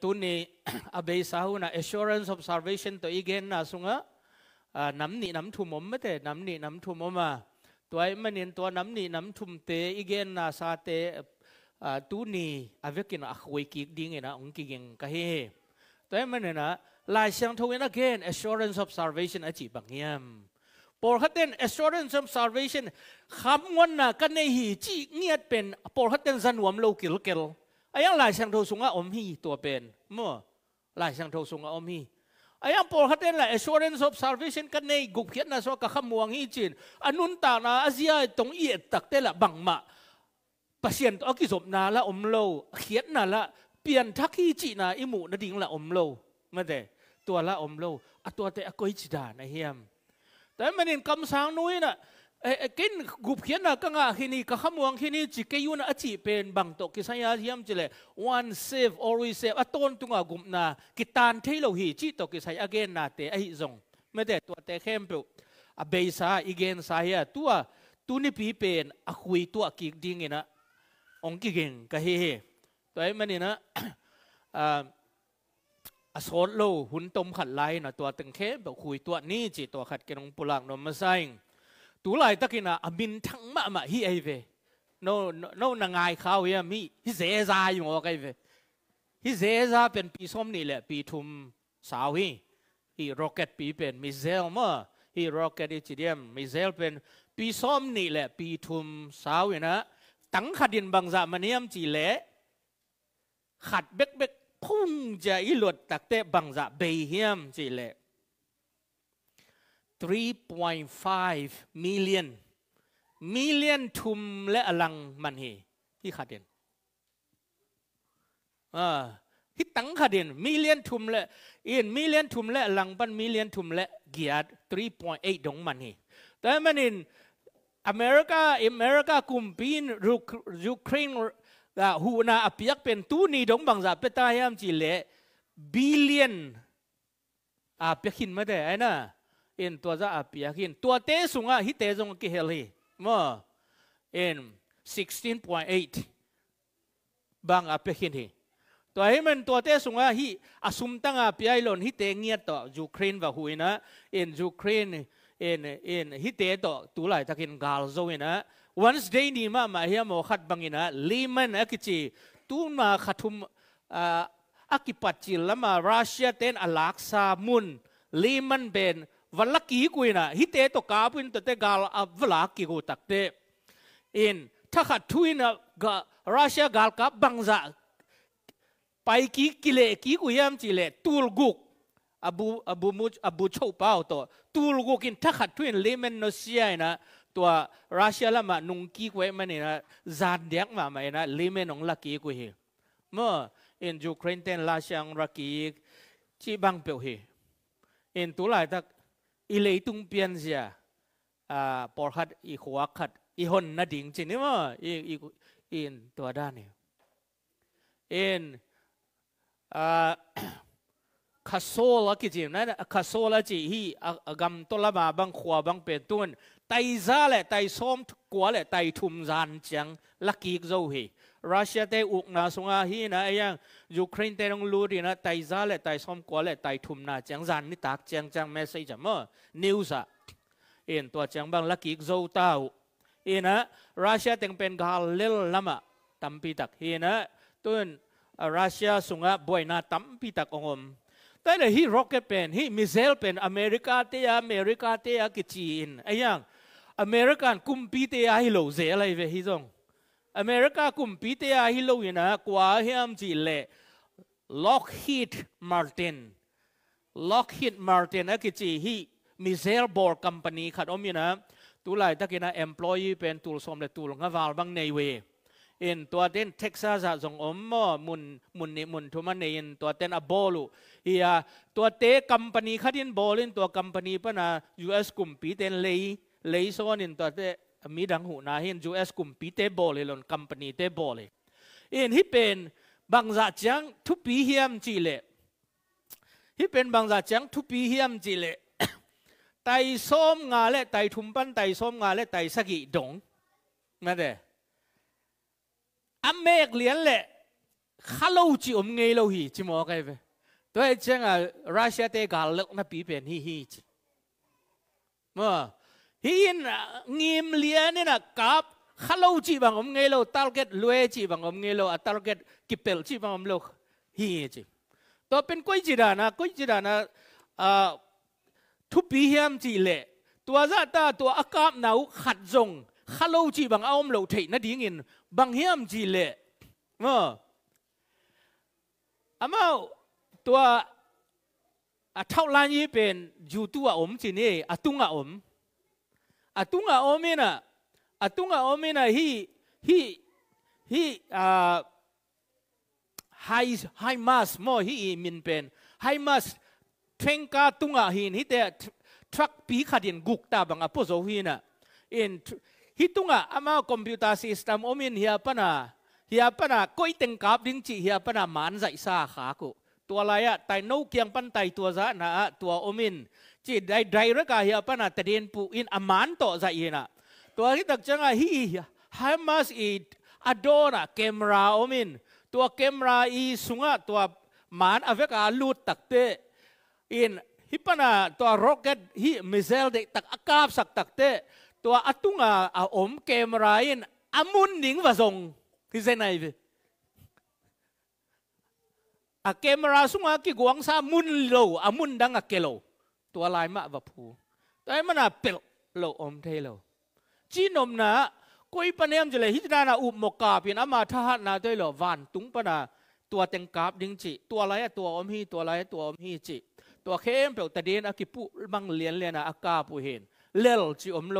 tuni abe sahu na assurance of salvation to igen na sunga nam ni nam thu mom mate nam ni nam thu moma toy manin to nam ni nam thum te igen na sa te tuni avekin akhwe ki ding na ong ki geng ka he toy na lai siang thoin again assurance of salvation bang bangiam por haten assurance of salvation kham ngon na kan hi chi ngiat pen por haten zanwam lo kil kel อ้ยังหลายช่างททสุงะอมฮีตัวเป็นเมื่อหลายช่างททสุงะอมฮีอายังปวดขัดเองแหละ a s s u น a n c อ of s a l v ิ t i o นกันในกุบเขียนนะสวกขมวงฮีจินอันนุนตานะอาเซียตรงเอียดตักเตละบังมะปัสเซียนตอกิสมนาละอมโล เขียนนะละเปลี่ยนทักฮีจินะอิมูนดิงละอมโลมาแต่ตัวละอมโลอตัวแต่อ็กยจิดานะเฮียมแต่มันเ็นคำสางนุ้ยน่ะเอกินกุบเขียนนะก็งาฮินีก็ขมวงฮินีจิกยุนอจิเป็นบังตกิสยาเทียมจิเล one save or we save อตนตุงากุมนากิตานเทโลฮีจิตกิสัยาเกนนาเตไอซงไม่ได้ตัวเตเข้มเปอเบซาอีเกนสาเฮตัวตุนิพีเป็นอคุยตัวกิกดิ่งนะองกิเกงกะเฮเฮตัวไอ้มันนี่นะอสอนโลหุ่นตมขัดไลนะตัวตึงเข้มเปคุยตัวนี้จิตัวขัดเกนองปุลังนมมาไซงตัวไลตะกินะมินทั้งมามาฮีเอเวโนโนนางายเขาเยมีฮิเซซาอยู่ว่าีงเวฮิเสซาเป็นปีส้มนี่แหละ ปีทุมสาวฮีฮีโรเกตปีเป็นมิเซลเมอร์ฮีโรเกตอีจีเดียมมิเซลเป็นปีส้มนี่แหละ ปีทุมสาวนะตั้งขัดดินบางจามันเนียมจีเละขัดเบกเบกพุ่งจะอีหลดตักเตะบางจาเบียมจีเละ3.5 million million ทุมและอลังมันเฮที่ขาดเด่นี่ิตังขาดเด่น million ทุมและอีน million ทุมและอลังบัน million ทุมและเกียร์3.8ดงมันเฮแต่มันอินอเมริกาอเมริกาคุมปีนยูเครนหูนาอพยักเป็นตูนีดงบางจบเปตายามจีเล่ billion อาเปียกินมาได้ไอ้น่ะ in tua za apia hin tua te sunga hi te zong ki hel hi mo in 16.8 bang ape hin hi to hi men tua te sunga hi asum tanga apia lon hi te ngia to ukraine va huina in ukraine in in hi te to tu lai takin gal zo ina once day ni ma ma hi mo khat bangina liman akichi tu ma khathum akipat chi lama russia ten alaksa mun liman ben วลกีกุยนะฮิตเตตกาบุนตัวเตกาลอับวลากิโกตักเตอินถ้าขัดทุยนะกรัสเซียกาลกับบังซาไปกีกิเลกีกุยามจิเลตูลกุกอบูอบูมุอบูโชเป้าตัวตูลกุกินถ้าขัดทุยนเลมันโนเซียนะตัวรัสเซียละมานุงกีกุยมันเนี่ยนะจานเดียกมาไหมนะเลมันนองลักีกุยเมื่ออินยูเครนเตนลาเซียงรักีจีบังเปียวเฮอินตัวไหลตักอิเลตุงเปียนเสียอ่าปอดขัดอีหัวขัดอีหนนาดิงจริงนี่มั้อีอีอินตัวด้านนี่อินอ่าคาโซลกิจิมนั่นคาโซลจีฮีอกำตัวละมาบางขวบางเป็นตุนไตซาแหละไตซ้มกัวแหละไตทุมจานจังลักกีกเจ้าฮีรัสเซียเตอุกนาสงาฮีนะไอ้ยังยูเครนเตนงลูดีนะไต้ซาเลไต่ซอมกัวเลไต่ทุมนาเจียงจันนี่ตักเจียงจังแมส่จมัองนิวส์อะเอ็นตัวเจียงบางลักกิกโจตาวเอ็นะรัสเซียเต็งเป็นกาลเลลลามะตัมปีตักเอ็นะ ตุนรัสเซียสงาบวยนาตัมปีตักองมแต่เลยฮีโรกเก็ตเป็นฮีมิเซลเป็นอเมริกาเตียอเมริกาเตียกิจีนไอ้ยังอเมริกันกุมปีเตียฮิโลเซอะไรเวฮิจงอเมริกากุมพีเตียฮิโลวินะกว่าเฮียมจีเล่ล็อกฮิตมาร์ตินล็อกฮิตมาร์ตินนะกิจีฮีมิเซลบอร์คัมพานีขัดอมีนะตุลายตะกินะเอมพลอยเป็นตุลสมเลตุลงาวาลบังในเวเอ็นตัวเต้นเท็กซัสจงอมมอมุนมุนนี่มุนทุมันเอ็นตัวเต้นอโบลูเฮียตัวเตะคัมพานีขัดอินบอลินตัวคัมพานีปะนะยูเอสกุมปีเต้นเลยเลยโซนินตัวเตะมีดังหูนาเห็นจูเอสกุมปีเตบอลเลยลนคัมปานีเตบอลเลยเอ็นฮิเป็นบางจากจังทุปีเฮียมจีเล่ฮิเป็นบางจากจังทุปีเฮียมจีเล่ไตส้มงาเล่ไตทุมปันไตส้มงาเล่ไตสกิดงนั่นเด้อเมกเลียนเละข้าเราจีอมเงยเราหีจิมอกันไปตัวเองอ่ะรัสเซียเตะกาลเล็กนับปีเป็นฮีฮีจมั้หินงิมเลียนี่นะกับข้าเราจีบังอมเงยเราตาลเกตรวยจีบังอมเงยเราตาลเกตกิเปลจีบังอมโลฮีจีตัวเป็นก้อยจีดานะก้อยจีดานะทุบีเฮียมจีเละตัวซาตาตัวอากาศหนาวขัดจงข้าเราจีบังอมโลถเทนัดิงินบังเฮียมจีเละเอออามาตัวเท่าไรนี้เป็นอยู่ตัวอมจีนี่อตุงอม atunga omena atunga omena hi hi hi uh, high hai mas mo hi min pen hai mas thenka tunga hin hi te truck pi khadin guk ta banga po zo hina in hi tunga ama computer system omin hia pana hia pana koi teng kap ding chi hia pana man zai sa kha ko tua lai a tai no kiang pan tai tua za na tua omin จีได้ไดร์กาเฮียปะนะแตเรียนปูอินอามันโตใจนะตัวที่ตักจังไงฮีฮามาสอีอโดนะเคมราอมินตัวเคมราอีสุงะตัวมันอเวกาลูดตักเตอินฮิปนะตัวโรเกตฮีมิเซลเด็กตักอากาบสักตักเตตัวอัตุงาอาอมเคมราอินอามุนนิงวะทรงที่เซนไนอาเคมราสุงะกิกวงซามุนโลอามุนดังอาเคโลตัวลายมะวับผูแต่มันอะเปิลโลอมเทโลจีนมนะกุยปนเอมจะเลยฮิตนาาอุบมกาเปียนอามาทหารนาด้วยหรอวานตุงปนาตัวเต็งกาบดิ้งจิ ตัวไรตัวอมฮีตัวไรตัวอมฮีจิ ตัวเข้มเปลวตะเดนอากิปุมังเลียนเลียนอากาปุเห็น เลลจิอมโล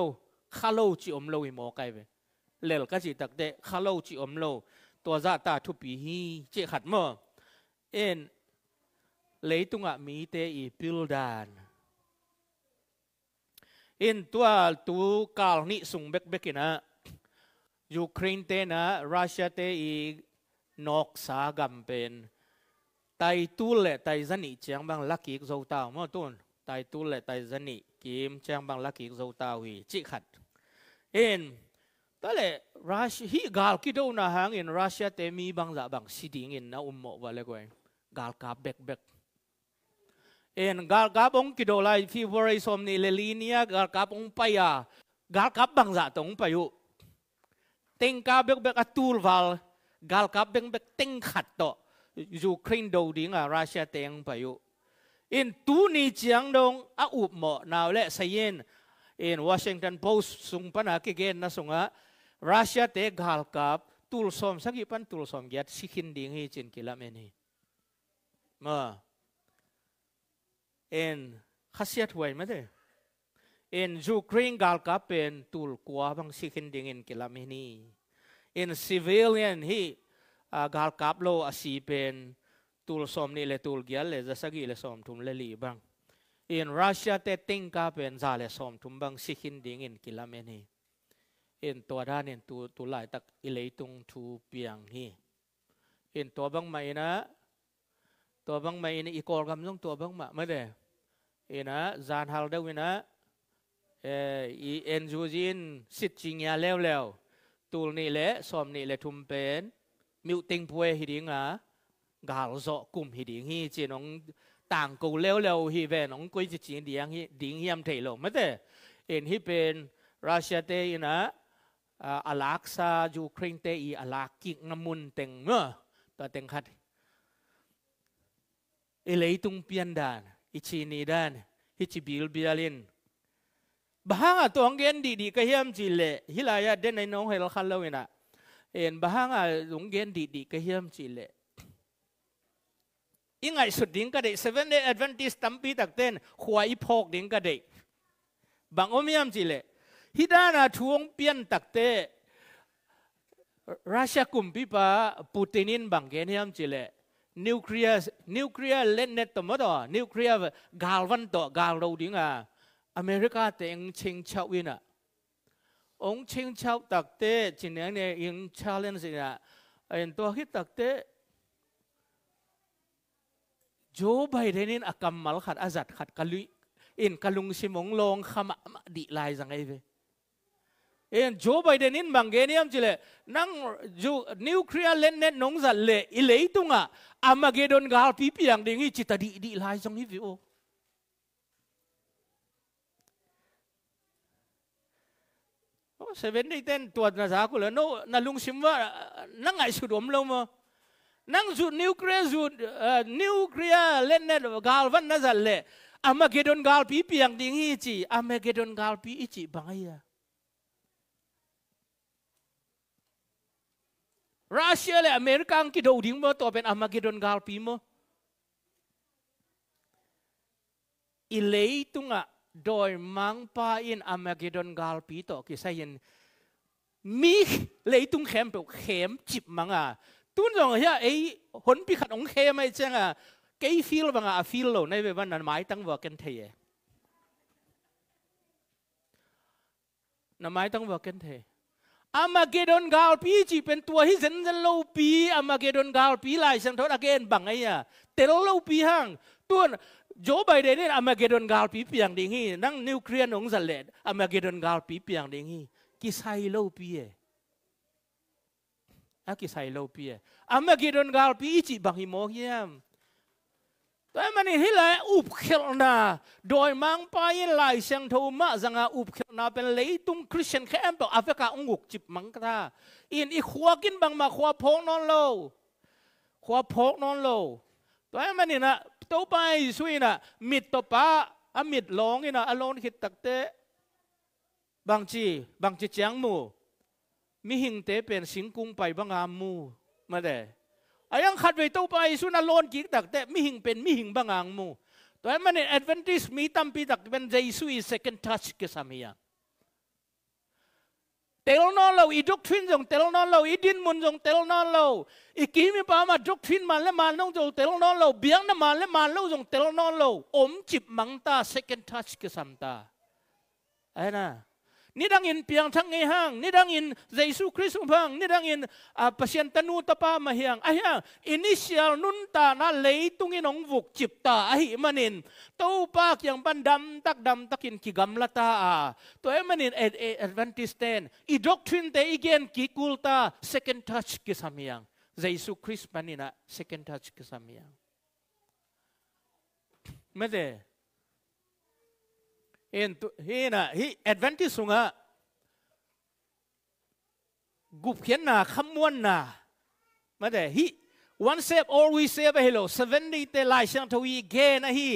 คาโลจิอมโลอิมมไกเวเลลก็จิตักเดคาโลจิอมโล ตัวซาตาทุปีฮีเจขัดมอเอ็น เลยตุงอะมีเตอีปิลดาน in tua tu kal ni sung bek bek ina Ukraine te na Russia te i nok sa gam pen tai tu le tai zani chiang bang laki zo tao mo tun tai tu le tai zani kim chiang bang laki zo tao hi chi khat in ta le Russia hi gal ki do na hang in Russia te mi bang za bang siding in na ummo wa le goi gal ka bek bek en gar gap ong kido lai fi vore som ni le linia gar gap ong paya à, gar gap bang za dạ tong payu teng ka bek bek atul val gar gap bek bek teng khat to ukraine do ding a russia teng payu in tu ni chiang dong a up mo naw le sayen in washington post sung pana à, ki gen na sunga russia te gal kap tul som sagi pan tul som gyat sikhin ding hi chin kilameni ma เอ็นขสิทธิ์ไว้ไม่ได้เอ็นจูเครงกาลกับเป็นตุลกัวบางสิ่งดิ่งเกิลามินีเอ็นซิวิลเลียนฮีกาลกับโลอาศัเป็นตุลสมนี่เลตุลเกียเลจะสกิเลสมทุมเลลีบังเอ็นรัสเซียเตติงกับเป็นซาเลสมทุมบางสิ่งดิ่งเกิลามินีเอ็นตัวด้านเอ็นตัวตัวไหลตักอิเลตุงทูเปียงฮีเอ็นตัวบางไม่นะตัวบังไม่เนอีกอลกำลังตัวบังมาไม่ได้เอนะจานฮัลเดวินะเออีเอ็นจูจินสิทธิ์จริงยาเล้วๆตูนี่แหละสอมนี่แหละทุมเป็นมิวติงพวยหิดิงละกาลโซกุมหิดิงฮีจีนองต่างกูเล้วๆฮีเวนองกุยจีจีนดียงฮีดิงเฮียมเทโลไม่ได้เอ็นฮีเป็นรัสเซียเตยนะอาลักซาจูเครนเตอีอาลักกิกนมุนเต็งเมื่อตัวเต็งขัด ileitung piandan ichini dan hichi bil bialin bahanga to angen di di ka chile, chi le hilaya den ai no hel khallawina en bahanga lungen di di ka hiam chi le ingai su ding ka de seven day adventist tampi tak ten khuai phok ding ka de bang omiam chi le hidana thuong pian tak te Russia kumpi pa Putinin bang gen hiam chile nuclear nuclear lên net tầm đó nuclear galvan văn gal đâu đi à America thì anh chinh chào in à ông chinh chào đặc tế chỉ nên này anh challenge gì à anh tôi hít đặc tế Joe Biden in akam à mal khat azat à khat kalui in kalung simong long khama di lai rằng ấy về en Joe Biden in bangeniam chile nang ju nuclear len net nong za le ilei tunga à. Armageddon gal pipi yang dingi chita di di lai jong hi vio Oh, seven day ten tuột là giá của là nó là lung sim vợ nó ngại sự đốm lâu mà năng dù nuclear dù ờ, nuclear lên net gal văn nó giật lệ Armageddon gal pipi yang dingi chi Armageddon gal pipi chi bangaya. รัสเซียและอเมริกันกิดดิ้งมาตัวเป็นอามากิดอนกาลปีมอิเลยตุงะโดยมังปาอินอามากิดอนกาลปีต่อกิไซยินมีเลยตุงเข้มเปลเข้มจิบมังอ่ะตุนจงเฮียไอ้หนพิขัดองเข้มไอ้เจ้าอ่ะกี่ฟิลบังอ่ะฟิลโลในเววันนั้นหมายตั้งว่ากันเทียนหมายตั้งว่ากันเทีย Armageddon gal pi chỉ bên tua hi dân dân lâu pi Armageddon gal pi lại sang thốt again bằng ấy à tel lâu pi hang tuôn Joe Biden nên Armageddon gal pi piang ding hi nang nuclear nong dân Armageddon gal pi piang ding hi ki sai lâu pi e a ki sai lâu pi e Armageddon gal pi chỉ bằng hi mo hiam แต่มันฮิัลอุบเขลนา โดยมังไปหลายเสียงทูมาจังอาอุบเขลนาเป็นเลยตุงคริสเตียนแค่แอมเปออาฟริกาองุกจิบมังกตาอินอีขวากินบังมาขวาพงนอนโลขวาพงนอนโลตัวมันนี่นะตัวไปสุยนะมิดตัวป้าอามิดลองนี่นะอารมณ์คิดตักเตะบางจีบางจีเจียงมูมีหิงเตเป็นสิงคุงไปบางอามูมาเด้อายังขัดไว้ตัวไปสุนัลอนกิ่งตักแต่ไม่หิงเป็นไม่หิงบางอังมูแต่มันแอดเวนติสมีตัมปีตักเป็นเจสุอีเซคันทัชกสามียาเทลนอนเราอีดุกฟินจงเทลนอนเราอีดินมุนจงเทลนอนเราอีกีมีปามาดุกฟินมาเลมาลงจงเทลนอนเราเบียงนะมาเลมาลงจงเทลนอนเราอมจิบมังตาเซคันทัชกสามตาเอ้น่ะ nidangin piang thang ngai hang nidangin Yesu Kristus bang nidangin a ah, pasien tanu tapa mahiang ahya initial nun na leitungin ong vuk chip ta ahi ah, manin to pak yang pan dam tak takin ki gamla ta a to e eh, manin ad eh, advantage ten i doctrine te igen ki kulta second touch ki samiang Yesu Kristus manina ah, second touch ki samiang mede in tu hi na hi advantage sunga gup khian na khamuan na mà để hi one step always step hello seven day te lai sang thawi ge na hi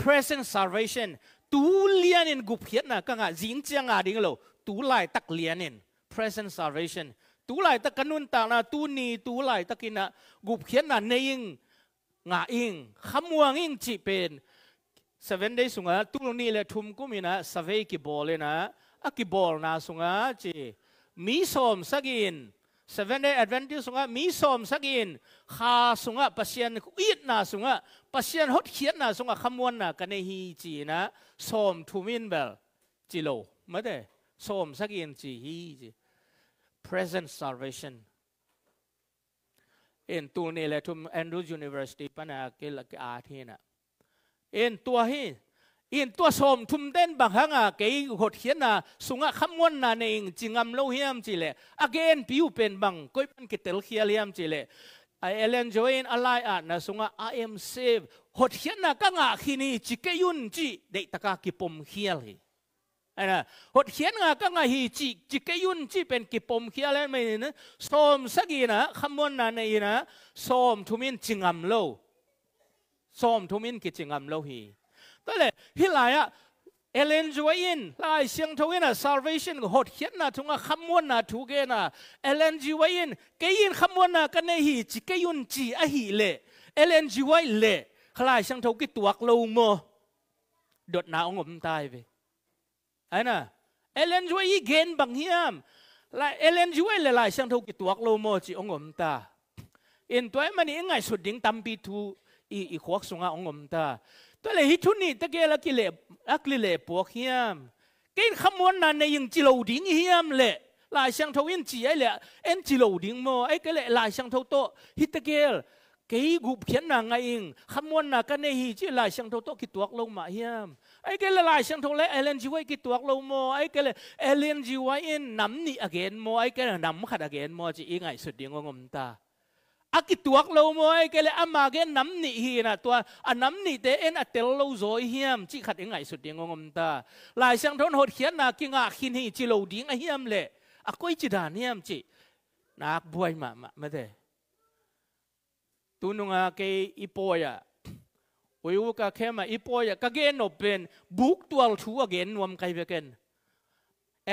present salvation tu lian in gup khian na ka nga jing chang a ding lo tu lai tak lian in present salvation tu lai tak kanun ta na tu ni tu lai takin na gup khian na neing nga ing khamuang ing chi pen สเวนได้สุงาตุลนี่แหละทุมกุมีนะสเวกิบอลเลยนะอักิบอลนาสุงาจีมีสมสักอินสเวนได้แอดเวนทิสุงามีสมสักอินขาสุงาปัสเซีนอีดนาสุงาปัสเซีนหดเขียนนาสุงาคำวนนากันในฮีจีนะสมทุมินเบลจิโลไม่ได้สมสักอินจีฮีจี present salvation เอ็นตูนี่แหละทุ่มแอนดรูส์ยูนิเวอร์ซิตี้ปัญหเกี่ยกัอาทีนะเอ็นตัวฮีอินตัวสมทุ่มเต้นบางครั้งอ่ะเก่หดเขียนอ่ะสุงะขมวนน่ะเองจิงำเลวเฮียมจีเล่อเกน n ผิวเป็นบางก้อเป็นกิเตลเขียเลียมจีเล่ไอเอเลนจอยน์อะไรอ่ะนะสุงะ I am saved หดเขียนน่ะกังะขีนีจิเกยุนจีเด็กตะกากิปมเขียลีไอ้นะหดเขียนงะกังะฮีจิจิเกยุนจีเป็นกิปมเขียเลนไม่เนี่ยสมสักีนะคำวันน่ะเองนะสมทุ่มินจิงำเลโล som thumin ki chingam lo hi tale hilaya Ellen Juwain lai siang in a salvation ko hot hian na thunga khamwon na thu ge na Ellen Juwain kein khamwon na kane hi chi yun chi a hi le Ellen Juwai le khlai siang thaw ki tuak lo mo dot na ongom tai ve ana Ellen Juwai gen bang hiam lai Ellen Juwai le lai siang thaw ki tuak lo mo chi ongom ta in toy mani ngai su ding tampi thu อีอีขวักสุงาองอมตาตัวเลยฮิทุนี่ตะเกลักิเลอักลิเลปวกเฮียมกินขมวนนั้นในยังจิโลดิ้งเฮียมเละลายช่างทวินจีไอเละเอ็นจิโลดิ้งโมไอ้ก็เละลายช่างทวโตฮิตะเกลกี่กุบเขียนนางไงเองขมวนนักในฮีจีลายช่างทวโตกิตวกลงมาเฮียมไอ้ก็เละลายช่างทวเละเอเลนจีไว้กิตวกลงโมไอ้ก็เละเอเลนจีไว้เอ็นน้ำนี่อเกนโมไอ้ก็น้ำขัดอเกนโมจีอีไงสุดดิ้งงมตา aki tuak lo moi kele ama ge nam ni hi na tua a à, nam ni te en a à tel lo zoi hiam chi khat ngai su ding ngom ta lai sang thon hot khian na kinga khin hi chi lo ding a hiam le a à, koi chi dan hiam chi nak buai ma ma ma de tu nu nga ke ipoya oi u ka khema ipoya ka gen open book tual thu again nuam kai beken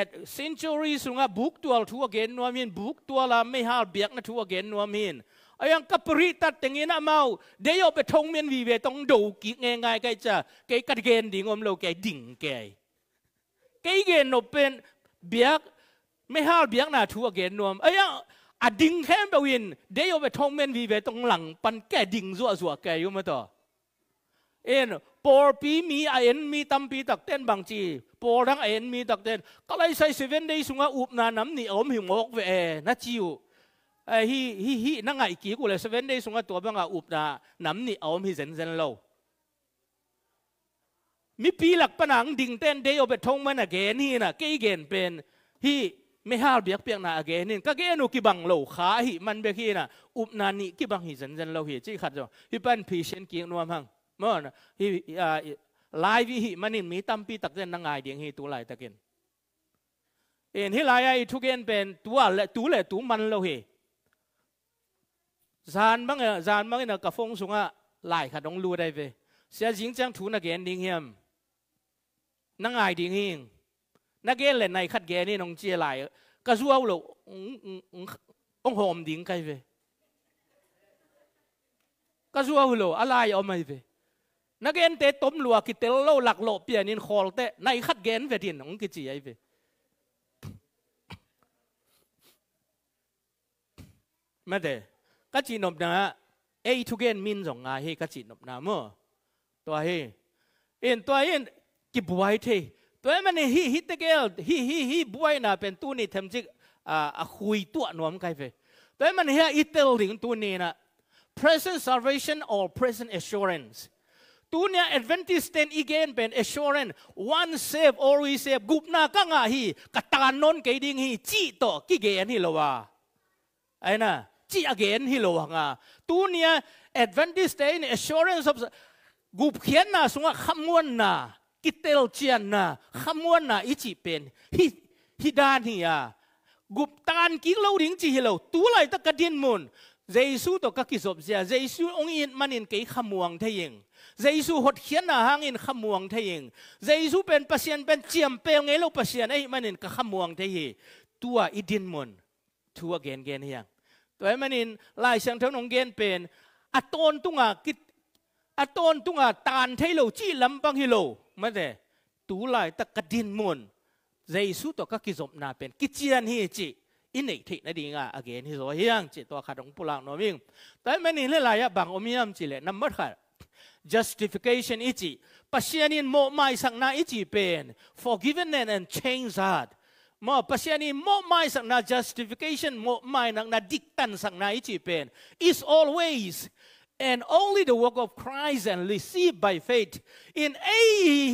at century sunga book tual thu again nuam hin book tuala me hal biak na thu again nuam hin ai ăn nghe ayang kapurita tingin amaw deo betong men vive tong đầu kĩ nge ngay cái cha cái kat gen đi om lâu cái đỉnh cái cái gen nó pen biếc, me hal biếc na thu gen nom ayang a ding hem be win deo betong men vive tong lang pan cái đỉnh zua zua cái yu ma to en por pi mi a en mi tam pi tak ten bang chi por dang en mi tak ten ka lai sai seven days sunga up na nam ni om hi mok ve e, na chiu ฮฮฮนั่งไงกี่กูเลยสเวนได้สงตัวบังอาอุบนาน้ำนี่เอาไม่เซนเซนเรามีปีหลักปนังดิ่งเต้นเดียวไปทงมันอ่ะเกนี่นะเกียเกนเป็นฮีไม่ห้าวเบียกเปียกนาเกนี่ก็เกนุกิบังโลขาฮีมันเบียกี่นะอุบนานี่กิบังฮีเซนเซนเราฮีจีขัดจ้อฮีเป็นพีเชนกิ่งนัวมังเมื่อนะฮีอ่าลายวิฮีมันนี่มีตั้มปีตักเต้นนั่งไงเดียงฮีตัวลายตะเกนเอ็นฮีลายไอทุกเกนเป็นตัวเละตัวเละตัวมันเราฮี dàn băng à dàn băng là cả phong súng à lại cả đông lúa đây về sẽ dính trang thú là cái ending hiểm năng ai đi hiểm na cái lần này khát ghé nên nong chia lại cả du âu lộ ông hòm điên cái về cả du âu lộ alai ông mai về na gen ente tôm lúa kí tel lâu lạc lộ bia nên khol te này khát gen về tiền ông cái gì ấy về mà đấy กัจจินบนาเอทุเกนมินสองอาเฮกัจจินบนาเมื่อตัวเฮเอ็นตัวเอ็นกิบไว้เทตัวมันเฮฮิตเกลฮิฮิฮิบไว้นาะเป็นตัวนี้ทำจิกอ่าคุยตัวนวมใครเฟตัวมันเฮอิตเตลิึงตัวนี้นะ present salvation or present assurance ตัวเนี้ย advantage เ t a n อ again เป็น assurance one save always save กุบนากังาฮีกตานนนเกดิงฮีจีโตกิเกนฮีละว่าไอ้น่ะ chi again hi lo hanga tu nia advantage day ni assurance of gup khian na sunga khamwan na kitel chian na khamwan na ichi pen hi hi dan hi ya gup tan ki lo ding chi hi lo tu lai ta ka din mun Jesus to các kỹ thuật giả Giêsu ông in manin cái khăm theing Jesus hot khiến na hang in khăm theing Jesus yeng Giêsu bên pasien bên chiêm pe ngay lâu pasien ai manin cái khăm muang tua idin mon tua gen gen hiang ตัวเอ้มันนินลายเสยงเท่านงเกนเป็นอัตนตุงอากิอัตนตุงอาตานเทโลจีลำบังฮิโลมาแต่ตูลายตะกดินมุนเจสุตก็กิจบนาเป็นกิจยันฮีจิอินเอกที่นั่นดีงาอเกนฮิโซเฮียงจิตตัวขาดองปุลังโนมิงแต่มันนินเลลายบังอมิยมจิเลนัมเบอร์ขด justification อิจิปัศยานินโมไม่สังนาอิจิเป็น forgiven and change heart mo pasiani mo mai sang na justification mo mai nang na diktan sang na ichi pen is always and only the work of Christ and received by faith in a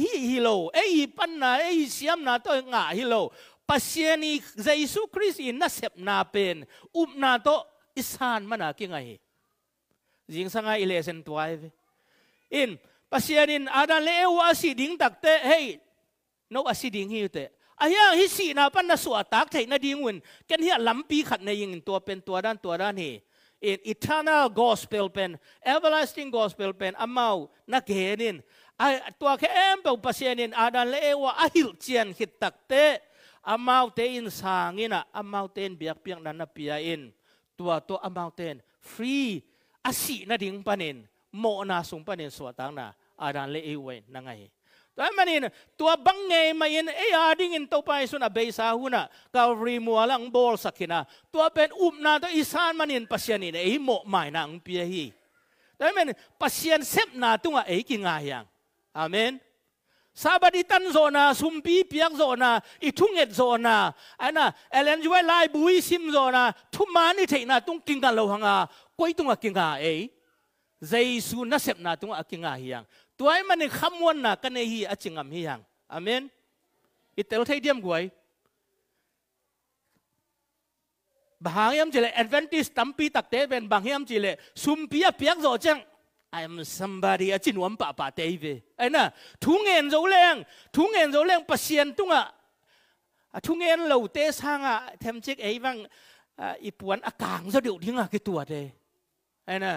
hi hilo a pan na a siam na to nga hilo pasiani Jesus Christ in na sep na pen up na to isan mana ki ngai jing sanga ilesen tuai in pasianin ada le wa si ding takte hey no asiding hi te อายังฮิสีนาปันนสวตักไทยนาดีงุนกันเฮียลัมปีขัดในยิงตัวเป็นตัวด้านตัวด้านเฮ in eternal gospel pen everlasting gospel pen amau na kenin ai tua ke em pe pasienin adan le wa ahil chian hit takte amau te in sangina amau ten biak piang nan na pia in tua to amau ten free asi na ding panin mo na sung panin swatang na adan le ewen na ngai Ta manin tua bangnge mai in e a in to pai sun a be sa huna ka ri mu bol sakina tua pen up na to isan manin pasian in e mo mai na ang pia hi ta men pasian sep na tunga e amen sabadi tan sumpi piak zo na ithunget zo na ana lai bui sim zo na thumani theina tung kinga lo hanga koi tunga kinga e na sep na tunga kinga hiang tuai manin khamuan na kane hi achingam hi hang amen itel thai diam guai bangyam chile advantage tampi takte ben bangyam chile sumpia piak zo chang I am somebody a chin wam pa pa te ve ai na thu ngen zo leng thu ngen zo leng pasien tunga a à, thu ngen lo te sanga them chek ei wang i à, puan a à, kang zo diu dinga ki tua de ai na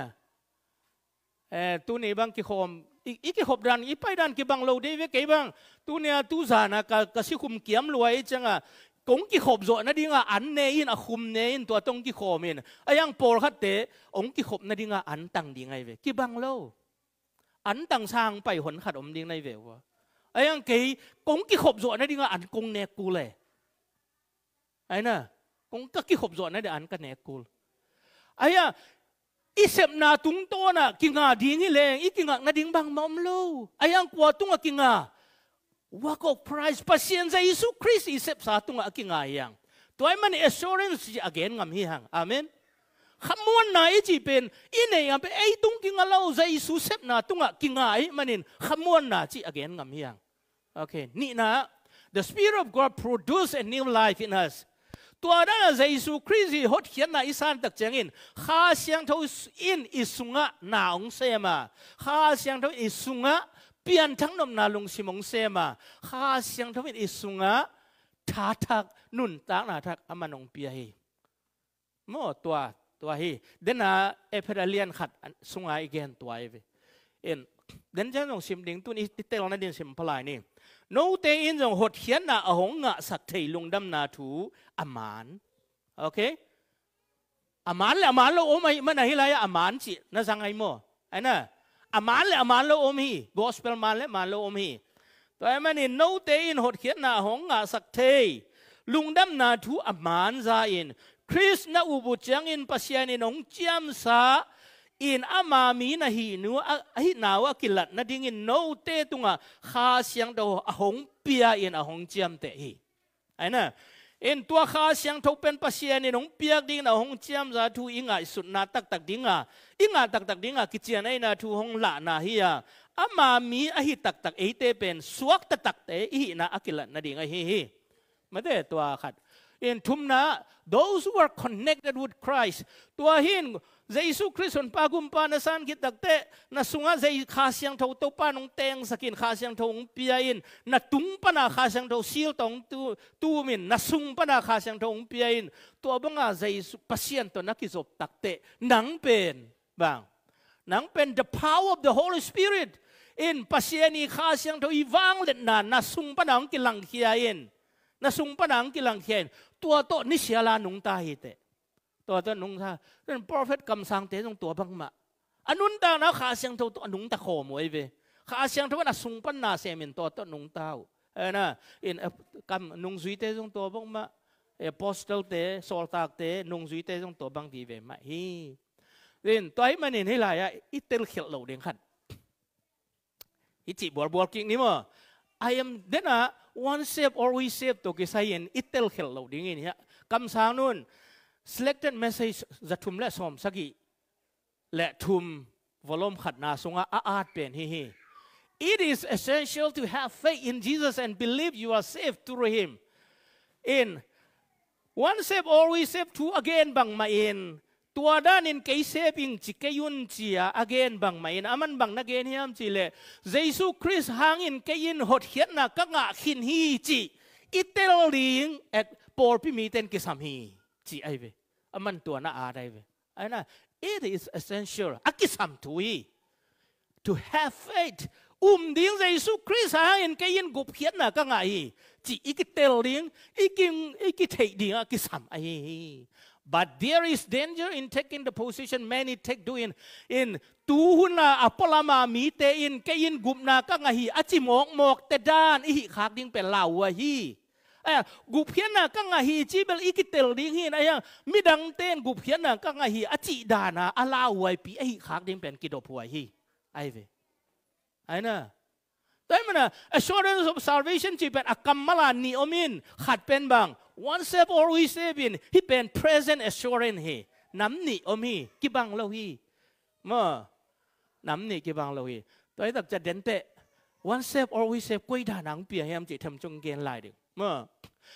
tu ni bang ki khom cái hộp đàn, ít pai đàn cái bang lâu de với cái bang tu nè tu za na ka ka si khum kiam luai changa à? cái hộp rồi zo đi ngà an ne in a khum ne in cái tong ki khom in ayang por khat ông cái hộp khop đi ngà ăn tang ding ngay ve cái bang lâu, ăn tang sang pai hon đi ngay ding quá, ve wa cái ke cái hộp rồi zo đi ngà ăn kong ne cù le ai nè, kong cái hộp rồi zo na ăn an ka ne ku aya isep na tung to na kinga dingi leng ikinga na ding bang maom lo ayang kwa tunga kinga wako price pasyenza Yesu Christ isep sa tung tunga kinga yang ai man assurance again ngam hi hang amen khamuan na ichi pen ine yam pe ei tung kinga lo za Yesu sep na tung tunga kinga ai manin khamuan na chi again ngam hi hang okay ni na the spirit of god produce a new life in us ตัวนั้นเะซูคริสต์หดเขียนในอิสานตักเจงอินข้าเสียงเท่าอินอิสุงะนาองเซมาข้าเสียงเท่าอิสุงะเปลี่ยนทั้งนมนาลงสิมองเซมาข้าเสียงเท่าอิสุงะทาทักนุ่นตากนาทักอมานองเปียฮีมอตัวตัวฮีเดน่าเอเพรเลียนขัดสุงะอีเกนตัวเอเอ็นเดนเจ้าหนงสิมดิ่งตุนอิเตลนัเดินสิมพลายนี่ nô tê in jong hot hian na a hong nga sak thei lungdam na thu aman okay aman le aman lo om ai mana hilaya aman chi na sangai mo ana aman le aman lo ôm hi gospel man le man lo ôm hi tôi em mani nô tê in hot hian na hong nga sak thei lungdam na thu aman za in Chris na ubu chang in pasian in ông chiam sa in amami na hi nu a hi nawa kilat na ding in no te tunga kha siang do a hong pia in a hong chiam te hi aina in tua kha siang tho pen pasian in hong pia ding na hong chiam za thu inga sut na tak tak dinga inga tak tak dinga ki chian ai na thu hong la na hi ya amami mi a hi tak tak e te pen suak ta tak te hi na akilat na ding a hi hi mate tua khat in tumna those who are connected with Christ tua hin Jesus Christ on pagumpa na san git na sunga zai khasyang tho to pa nong teng sakin khasyang tho ung in na tung pa na khasyang tho sil tong tu tu min na sung pa na khasyang tho ung piain to abanga zai pasien to na kizop takte nang pen bang nang pen the power of the holy spirit in pasiani khasyang tho iwang let na na sung pa nang kilang in. นั่งสุงปนังกิลังเขียนตัวโตนิยาลานุงตาเตตัวโตนุงตาเป็นพรอเฟตกำสังเตตงตัวบังมาอนุนตานะข้าเสียงเท่าตัวนุงตาขอมวยเวข้าเสียงเท่านงสุงปนาเสมินตัวโตนุงตาเอานะอนกำนุงสุยเตตงตัวบังมาเอโพสต์เตสโอลตากเตนุงสุยเตตงตัวบังดีเวมาฮีเินตัวไอ้มันเห็นให้ลายอิตเตลเขียวเหลาเด้งขันอิจิบัวบัวกิ้งนี่มั้ง I am dena uh, one step always step to kisayin itel hello dingin ya kam sangun selected message zatum le som sagi le tum volom na sunga a art pen hi hi it is essential to have faith in Jesus and believe you are saved through him in one step always step two again bang ma in tua danin kei seping chi kayun chia again bang main aman bang na gen hiam chi le jesu christ hangin kayin hot hiat na ka nga khin hi chi itel ring at por pi mi ten ki sam hi chi ai ve aman tua na a dai ve ai na it is essential akisam tu hi to have faith um ding Giêsu Christ hang in cái yên gup hiết na các ngài chỉ ít cái tel ding ít cái ít cái thấy ding cái sầm ai But there is danger in taking the position many take doing in tuhuna apolama mi te in ke in gupna ka ngahi achimok mok te dan ihi khak ding pe lawa hi aya guphiana ka ngahi chibel ikitel ding hin aya midang ten guphiana ka ngahi achi dana alawai pi a h i khak ding pen k i d o p u a hi aive aina แต่มันะ assurance of salvation ที่เป็นอักรรมลานีอมินขัดเป็นบาง once for we saving he been present assuring he nắm nị ôm hi cái bằng lâu hi mà nắm nị cái bằng lâu hi tôi tập chặt đến tệ one step always step quay đà nắng pia em chỉ thầm trong gen lại được mà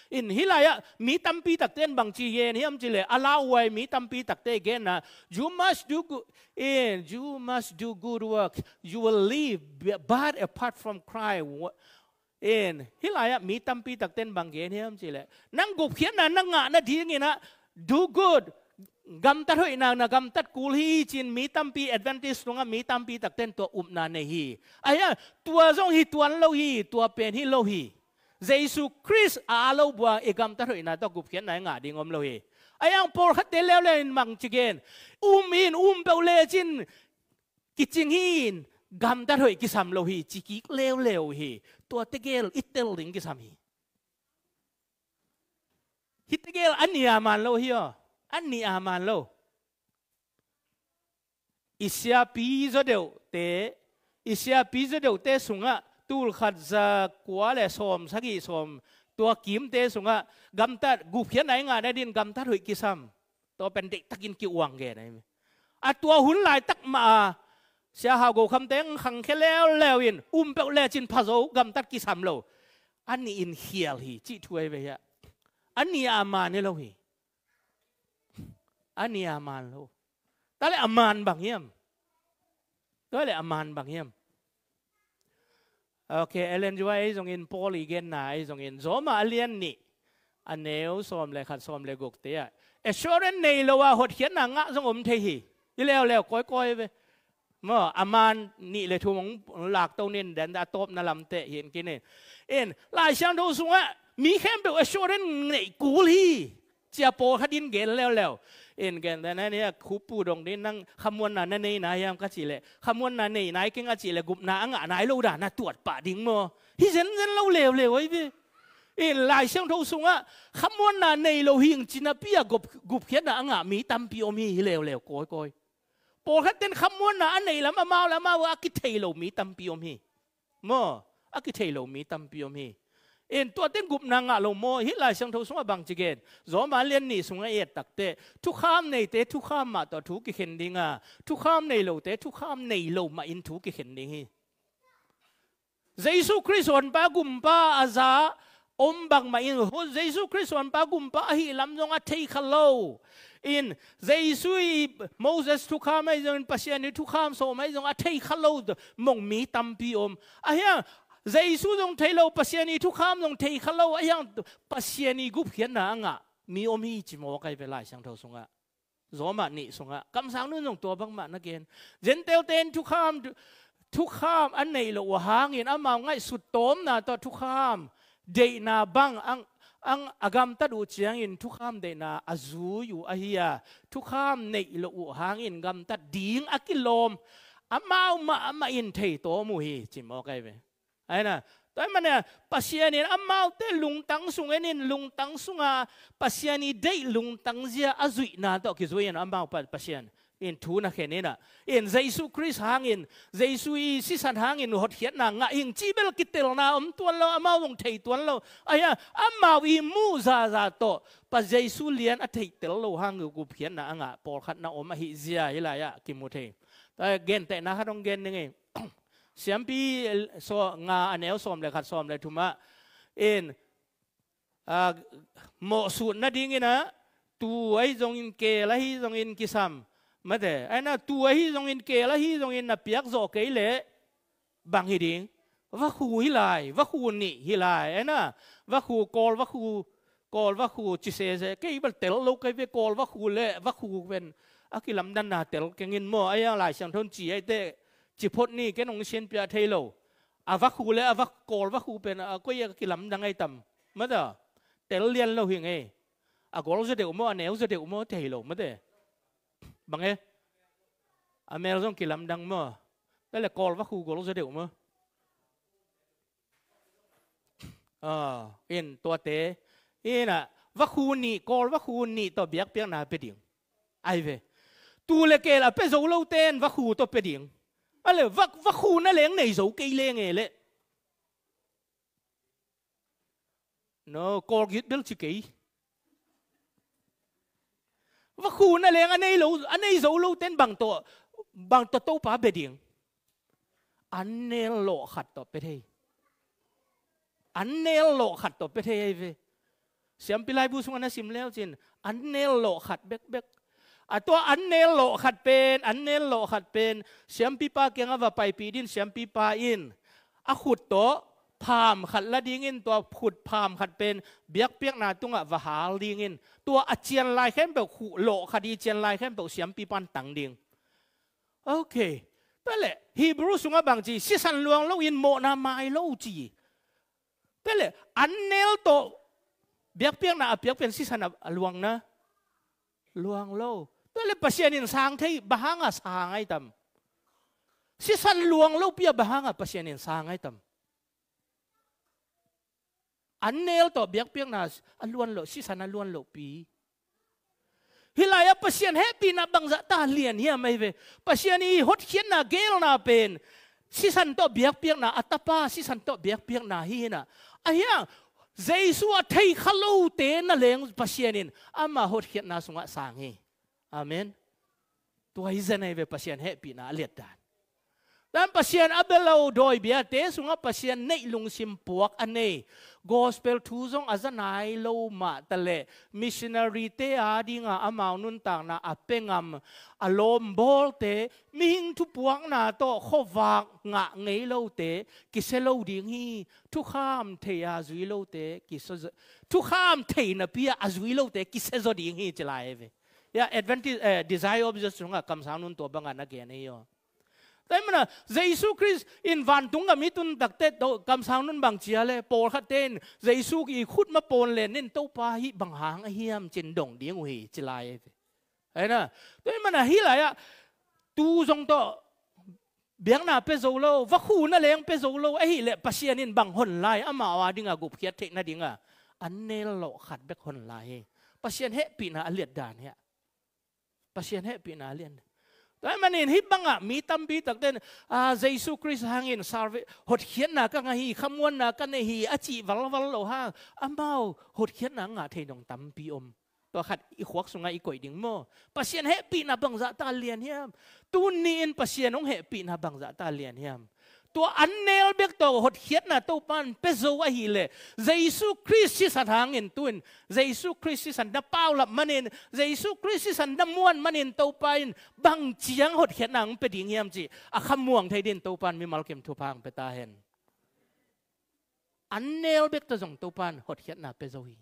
in hi lại mi tampi pi tên bằng chi gen em chỉ là allow way mi tampi pi tắc gen na you must do good in eh, you must do good work you will live but apart from Christ in hi hilaya mi pi tak ten bang gen hem le, nang gup khian na nang nga na ding na, do good gam tat hoi na na gam tat kul hi chin mi tampi advantage lunga mi pi tak ten to um na ne hi aya tua zong hi tuan lo hi tua pen hi lo hi Jesus Christ a lo bua e gam tat hoi na to gup khian na nga ding om lo hi ayang por khat de leo le mang chigen um in um pe le chin kitching hin gam dar hoi ki sam lo hi chi ki leo leo hi to te gel itel ling ki sam hi hi te gel an ni aman à lo hi an à? ni aman à lo isya pi zo deu te isya pi zo deu te sunga tul khat za kwa le som sagi som tua kim te sunga gam tar gu khian ai nga na din gam tar hoi ki sam to pen dik takin ki uang ge này à tua hun lai tak ma sẽ hào gầu khăm tiếng khăng khẽ leo leo in um bẹo leo trên phá dấu gầm tắt kỳ sầm lâu anh in hiểu hi chị thuê về ạ anh ni aman à lâu hì anh ni aman à lâu ta lại aman à bằng hiểm đó là aman bằng hiểm ok Ellen Joy ấy dòng in Paul igen na ấy dòng in zoma alien nì anh nếu xóm lại khát xóm lại gục tế ạ assurance này lâu à hột khiến là ngã dòng ôm thế hì leo leo coi coi về มื่ออามานนี่เลยทุ่งหลักต้วเน้นแดนดาตบนลำเตะเห็นกินเองเอ็นหลายช่างดูสูงะมีแค่เบลเอชวรนในกูลีเจะโปรขดินเกลแล้วแล้วเอ็นกันแต่นั่นเนี่ยคูปูดงนี่นั่งขมวนนั่นนี่นายามกัจิเลยขมวนนั่นนี่นายก่งกัจิเลยกุบนาอ่างนายเราด่านาตรวจป่าดิ้งมอี่เซนเซนเราเลวเลวไอ้พี่เอ็นลายชียงดูสุงะขมวนนั่นนโลเราหิงจินาเปียกุบกุบเขียนนาอ่างมีตัมปีโอมีเลวเลวโกยโกย po khat ten kham mon na anei lam amao lam awa ki thailo mi tam piom hi mo a ki thailo mi tam piom hi in to ten gup na nga lo mo hi lai sang tho sunga bang chi gen zo ma len ni sunga et tak te thu kham nei te thu kham ma to thu ki khen ding a thu kham nei lo te thu kham nei lo ma in thu ki khen ding hi Christ on ba gum ba aza om bang ma in ho Christ on ba gum ba hi lam zong a thei in they sui Moses to come as on pasien to come so mai zong a thei khalo mong mi tampi om a ya they su zong thei lo pasien to come zong thei khalo a yang pasien gup hian na anga mi om hi chi mo kai ve lai sang tho sunga zo ma ni sunga kam sang nu zong to bang ma na gen zen tel ten to come to come an nei lo wa hang in amao ngai su tom na to to come de na bang ang ang agam ta du chiang in thu kham de na azu yu a hiya thu kham nei lo u hang in gam ta ding akilom mau ma ama in thei to mu hi chimo kai ve ai na tôi mà nè pasian in mau te lung tang sung in lung tang sunga pasian i dei lung tang zia azui na to ki zuin amau pa pasian in thu na khen ina in Jesus christ hangin jesu i si san hangin hot hiat na nga in chi kitel na om tuan lo ama wong thei tuan lo aya ama wi mu za za to pa Jesus lian a thei tel lo hang gu phian na anga por khat na om hi zia hi la ya ki mu thei ta gen te na ha dong gen ni siam pi so nga anel som le khat som le thuma in a mo su na ding ina tu ai zong in ke la hi zong in kisam ม่แต่ไอ้น่ะตัวฮีตรงอินเกล่ะฮีตรงอินน่ะเปียกโจเกลเละบางฮีดิงว่าคูฮีิลาว่าคูนี่ฮีิลาไอ้น่ะว่าคูกอลว่าคูกอลว่าคูจิเซเซเกยบัลเตลลูกเกยเวกอลว่าคูเละว่าคูเป็นอากิลัมดันนาเตลเก่งินโมไอ้ยังหลายสังทนจีไอ้เตจิพดนี่แกนงเชียนเปียเทโลอาวักคูเละอาวักกอลว่าคูเป็นอาก็ยังกิลัมดังไอ้ต่ำมาแต่เตลเลียนเราหิงไอ้อากอลจะเดี๋ยวมอเนลจะเดี๋ยวมเทโลม่แต่ bằng e à mẹ rong kỳ làm đăng mơ à? đây là call vắc khu lúc ra điệu mơ ờ yên tua tế yên à vắc khu nị call vắc khu nị tao biếc biết nào biết điện ai về tu lệ kê là bây giờ lâu tên vắc khu tao biết điện à lệ vắc vắc khu nó lén này giấu cây lê nghề lệ nó call biết biết chì kỹ ว่าคูนั่นรองอันนี้รูอันนี้รจ้รู้เต้นบางตัวบางตัวตู้ป้าเบดิงอันนี้โลขัดต่อไปทดอันนี้โลขัดต่อไปทด่ไอ้เวเสียมปลาลบูสงอันสิมแล้วจินอันนี้โลขัดเบกเบกอตัวอันนี้โลขัดเป็นอันนี้โลขัดเป็นเสียมปีปาเกียงว่าไปปีดินเสียมปีปาอินอขุดโตพามขัดละดิงิน ตัวผุดพามขัดเป็น เบียกเปียกนาตุงอะวหาดิงิน ตัวอาเจียนลายแค่แบบขู่โลคดีเจียนลายแค่แบบเสียมปีปันตังดิงโอเคแต่ละฮีบรูสุงะบางจีสิสันลวงเลอินโมนาไมเลจีแต่ละอันเนลโตเบียกเปียกนาเบียกเป็นสิสันลวงนะลวงเลตัวเลปเาียนินสางที่บางอาะสางไอตั้มสิสันลวงเลเปียบางอาะปเาียนินสางไอตั้ม An nail to biak piang nas aluan lo si sana aluan lo pi. Hilaya pasien happy na bangza ta lian hiya may ve. Pasien i hot kien na gel na pen. Si san to biak piang na atapa si san to biak piang na hi na Ayang Giêsu a thei khalo te na leng pasienin ama hot khiat na sunga sangi. Amen. tua Tuai zanai ve pasien happy na liat dan. Dan pasien abelo doi biate sunga pasien nei lung sim puak gospel thu zong azanai lo ma le, missionary te a dinga amau nun ta na apengam alom bol te ming tu puang na to khowak nga ngei lo te kiselo ding hi tu kham the a zui lo te kiso tu kham the na pia a zui lo te kisezo ding hi chlai ve ya advantage eh, desire of just nga kam sa nun to banga na gen yo แต่มันอะเยซูคริสต์อินวันตุงกับมิตุนตักเตโตกำสาวนั้นบางเจียเลยปอลขัดเต้นเยซูกีขุดมาปนเลนเน้นเต้าปลาฮิบังหางเฮียมจินดงเดียงหุยจิไลไอ้น่ะแต่มันอะฮิไลอะตูจงโตเบียงนาเปโซโลวักคูน่ะเลี้ยงเปโซโลไอ้ฮิเละปัสเซียนินบังหนไลอามาว่าดิงอะกุบเคียเทคนะดิงอะอันเนลโลขัดเบกหนไลปัสเซียนเฮปีนาเลียดดานเฮปัสเซียนเฮปีนาเลียด Dahil manin, hibang nga, mitam bitak din, ah, Jesus Christ hangin, sarve, hot hiyan na ka nga hi, kamuan na ka na hi, achi, valval lo ha, amaw, hot hiyan na nga, tayo nung tampi om. To kat, ikwak so nga ikoy ding mo. Pasyan hepi na bang za talian hiyam. Tunin pasyan ng hepi na bang za talian hiyam. ตัวอันเนลเบกตัวหดเขียนนะตัวปันเปโซวะฮิเลเยสูคริสต์สันหางเงินตุนเยสูคริสต์สันดับเป้าลับมันเินเยสูคริสต์สันดับมวนมันเินตัวปันบางเจียงหดเขียนนังไปดิ่งเยี่ยมจีอาคำม่วงไทยเดินตัวปันมีมาลเก็มทุพังไปตาเห็นอันเนลเบกตัวจงตัวปันหดเขียนนะเปโซฮี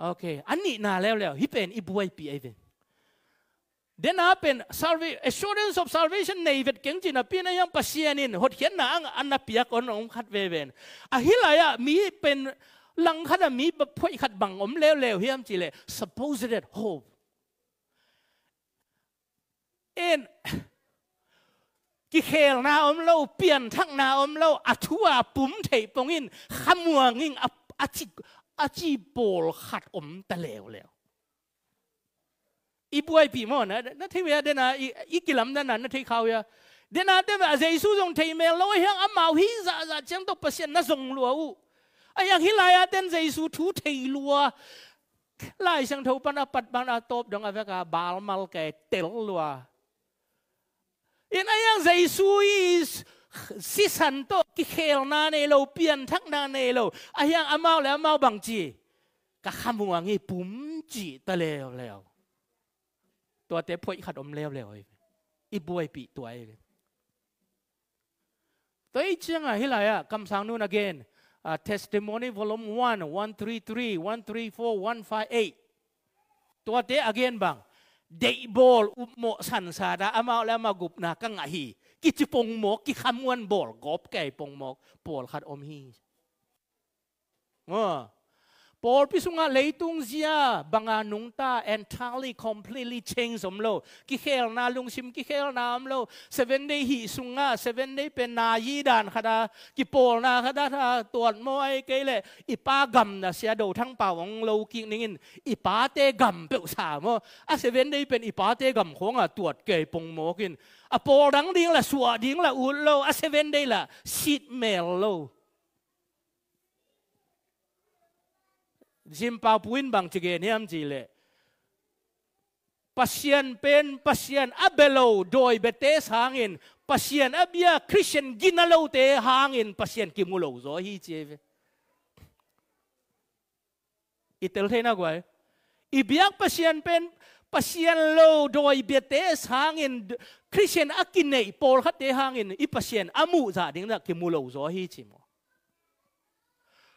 โอเค อันนี้นาแล้วแล้วฮิเป็นอิบวยปีไอเวนเดนนาเป็น assurance of salvation ในเวทเก่งจีนะพี่นายังพัศยานินหดเขียนหนอังอันนับเปียกอนองคัดเวเวนอะฮิลายะมีเป็นลังคันมีพ่ยขัดบังอมเลวเลวเฮียมจีเล่ s u p p o s e t hope a t h เอ็นกิเคลนาอมเลวเปลี่ยนทั้งนาอมเลวอัทวาปุ่มเทปงินขมวงิงอจิอจิโบลขัดอมตะเลวเลว一不爱比么呢？那特别的呢，一一给人的呢，那忒靠呀。的呢，对吧？耶稣从天面老乡阿毛黑啥啥，讲到不现那种落伍。哎呀，起来呀，等耶稣出退路啊，来上头帮他把帮他 top 等阿那个巴马给掉路啊。因那样耶稣伊。สิสันโตกิเคลนาเนโลเปียนทักนาเนโลอายังอามาแล้วมาบังจีกะขมวงอีปุ่มจีตะเลวแล้วตัวเตะพอยขัดอมเลวเลยอีบวยปีตัวเองตัวอีเชียงอะไรอะคำสั่งนู่น again uh, testimony volume one one three three one three four one five eight ตัวเตะ again บังเดยบอลอุโมสันสาดาอามาแล้วมากรุบนาคังอะฮีกิจปงหมกกิคำวันบอลกบไก่ปงหมกปวดขัดอมฮีอ๋อปอลพิสุงะเลยตุงเสียบังอาหนุงตาแอนทัล l y completely change สมโลกิเคลนาลุงซิมกิเคลนามโลเซเว่นเดย์ฮิสุงะเซเว่นเดย์เป็นนายีดานคดากิปอลนาคดาท่าตรวจมวยเกล่ะอิปากรรมนะเสียดูทั้งเป่าของโลกิงนิ่งอิปาเตกรมเปรุสามอ่ะเซเว่นเดย์เป็นอิปาเตกรมของอ่ะตรวจเกย์ปงโมกินอ่ะปอลดังดิ้งละสัวดิ้งละอุลโลอ่ะเซเว่นเดย์ละชิดเมลโล Zimbabwe bang chige niam jile pasian pen pasian abelo doi betes hangin pasian abia christian ginalo te hangin pasien kimulo zo hi cheve itel thena gwai e. ibiak pasian pen pasian lo doi betes hangin christian akine pol khat te hangin i pasien amu za ding na kimulo zo hi chimo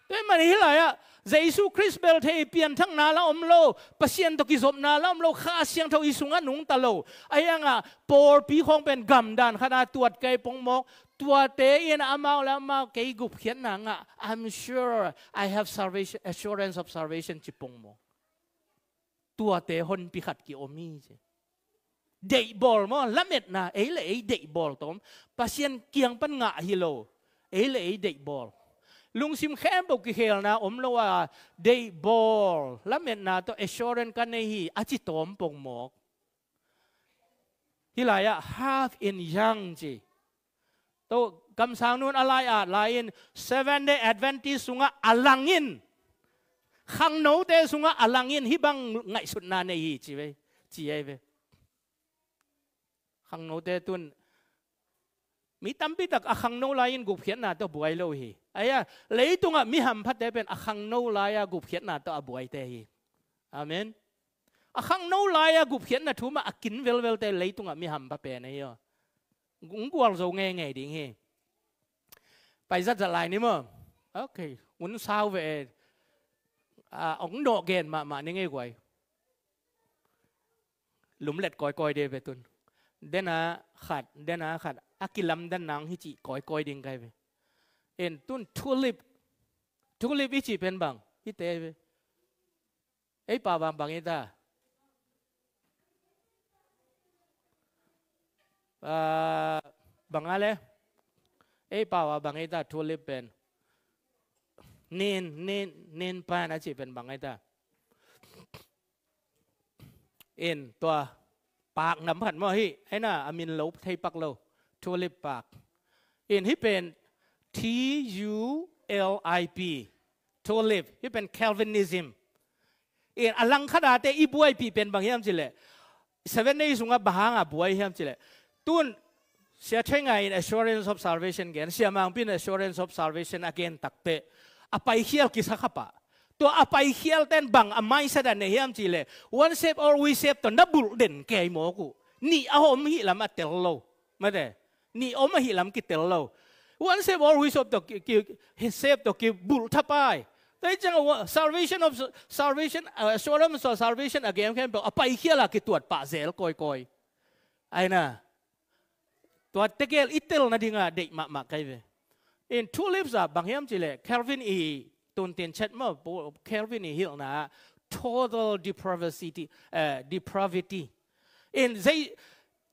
ตัวมันอะไรอะเจสุคริสเบลเทเปียนทั้งนาละอมโลปเซียนตกิจบนาละอมโลข้าเสียงเทวิสุงานุงตะโลไอ้ยังอะปอร์ปีของเป็นกำดานขนาดตรวจไกปงมกตัวเตียนอามาแล้วมาเกยกุบเขียนนังอะ I'm sure I have salvation assurance of salvation จิปงมกตัวเตหนพิขัดกิโอมีเีเดย์บอลมั้งละเม็ดนะเอ๋เลยเดย์บอลตอมปเซียนเกียงปันงะฮิโลเอ๋เลยเดย์บอลลุงซิมแคมบอกกิเฮลนะอมลว่าเดย์บอลละเม็ดนาตัวเอชอร์เรนกันในฮีอาจิตอมปงหมอกฮิลายะ half in young จีตัวคำสั่งนู้นอะไรอ่ะไลน์ seven day adventist สุงะอลังอินขังโนเตสุงะอลังอินฮิบังไงสุดนาในฮีจีเวจีเอเวขังโนเตตุนมีตั้มปีตักอคังโนลายินกุบเขียนนาตัวบวยโลฮีไอ้ยะเลยตุงอ่ะมีหำพัดเตเป็นอคังโนลายะกุบเขียนนาตัวบวยเตฮีอาเมนอคังโนลายะกุบเขียนนาทุมาอกินเวลเวลเตเลยตุงอ่ะมีหำพัดเป็นไอ้ยะงกัวโซเงไงดิ่งฮีไปจัดจัดลายนี่มั้งโอเควุ้นสาวเวอ่าองโดเกนมามานี่ไงกวยหลุมเล็ดกอยกอยเดไปตุนเดนะขัดเดนะขัด akilam dan nang hi chi koi koi ding kai ve en tun tulip tulip hi chi pen bang hi te ve ei pa bang bang ita e uh, ah, bang ale ei pa wa bang ita e tulip pen nen nen nen pa na chi pen bang ita e en toa ปากน้ำผันมอฮิไอ้น่าอามินลบไทยปักโลท t u l i ป p a k in ที่เป็น T U L I P ท u l i p ที่เป็น Calvinism ินอลังคดาเตอีบวยปีเป็นบางอย่ามจิเลเซเว่นในสุงบางอ่บวยอย่ามจิเลตุนเสียเชงไง assurance of salvation กันเสียมังเป็น assurance of salvation again ตักเตอไปเฮียลกิสักปะตัวอภัยเฮียลเต้นบังอไม่สดานเฮียมจิเล่ one save or we save ตัวนับบุลเด่นแก่หมอกูนี่อาหมหิลามาเตลโลไม่ได้ ni om hi lam ki tel lo one save always of the ki he save to ki bul thapai tai chang salvation of salvation uh, assurance so salvation again can be apai khiala ki tuat pa zel koi koi aina tuat tekel itel na dinga dek mak mak kai ve in two lives are bangyam chile calvin e tuntien chat ma calvin e hil na total depravity uh, depravity in they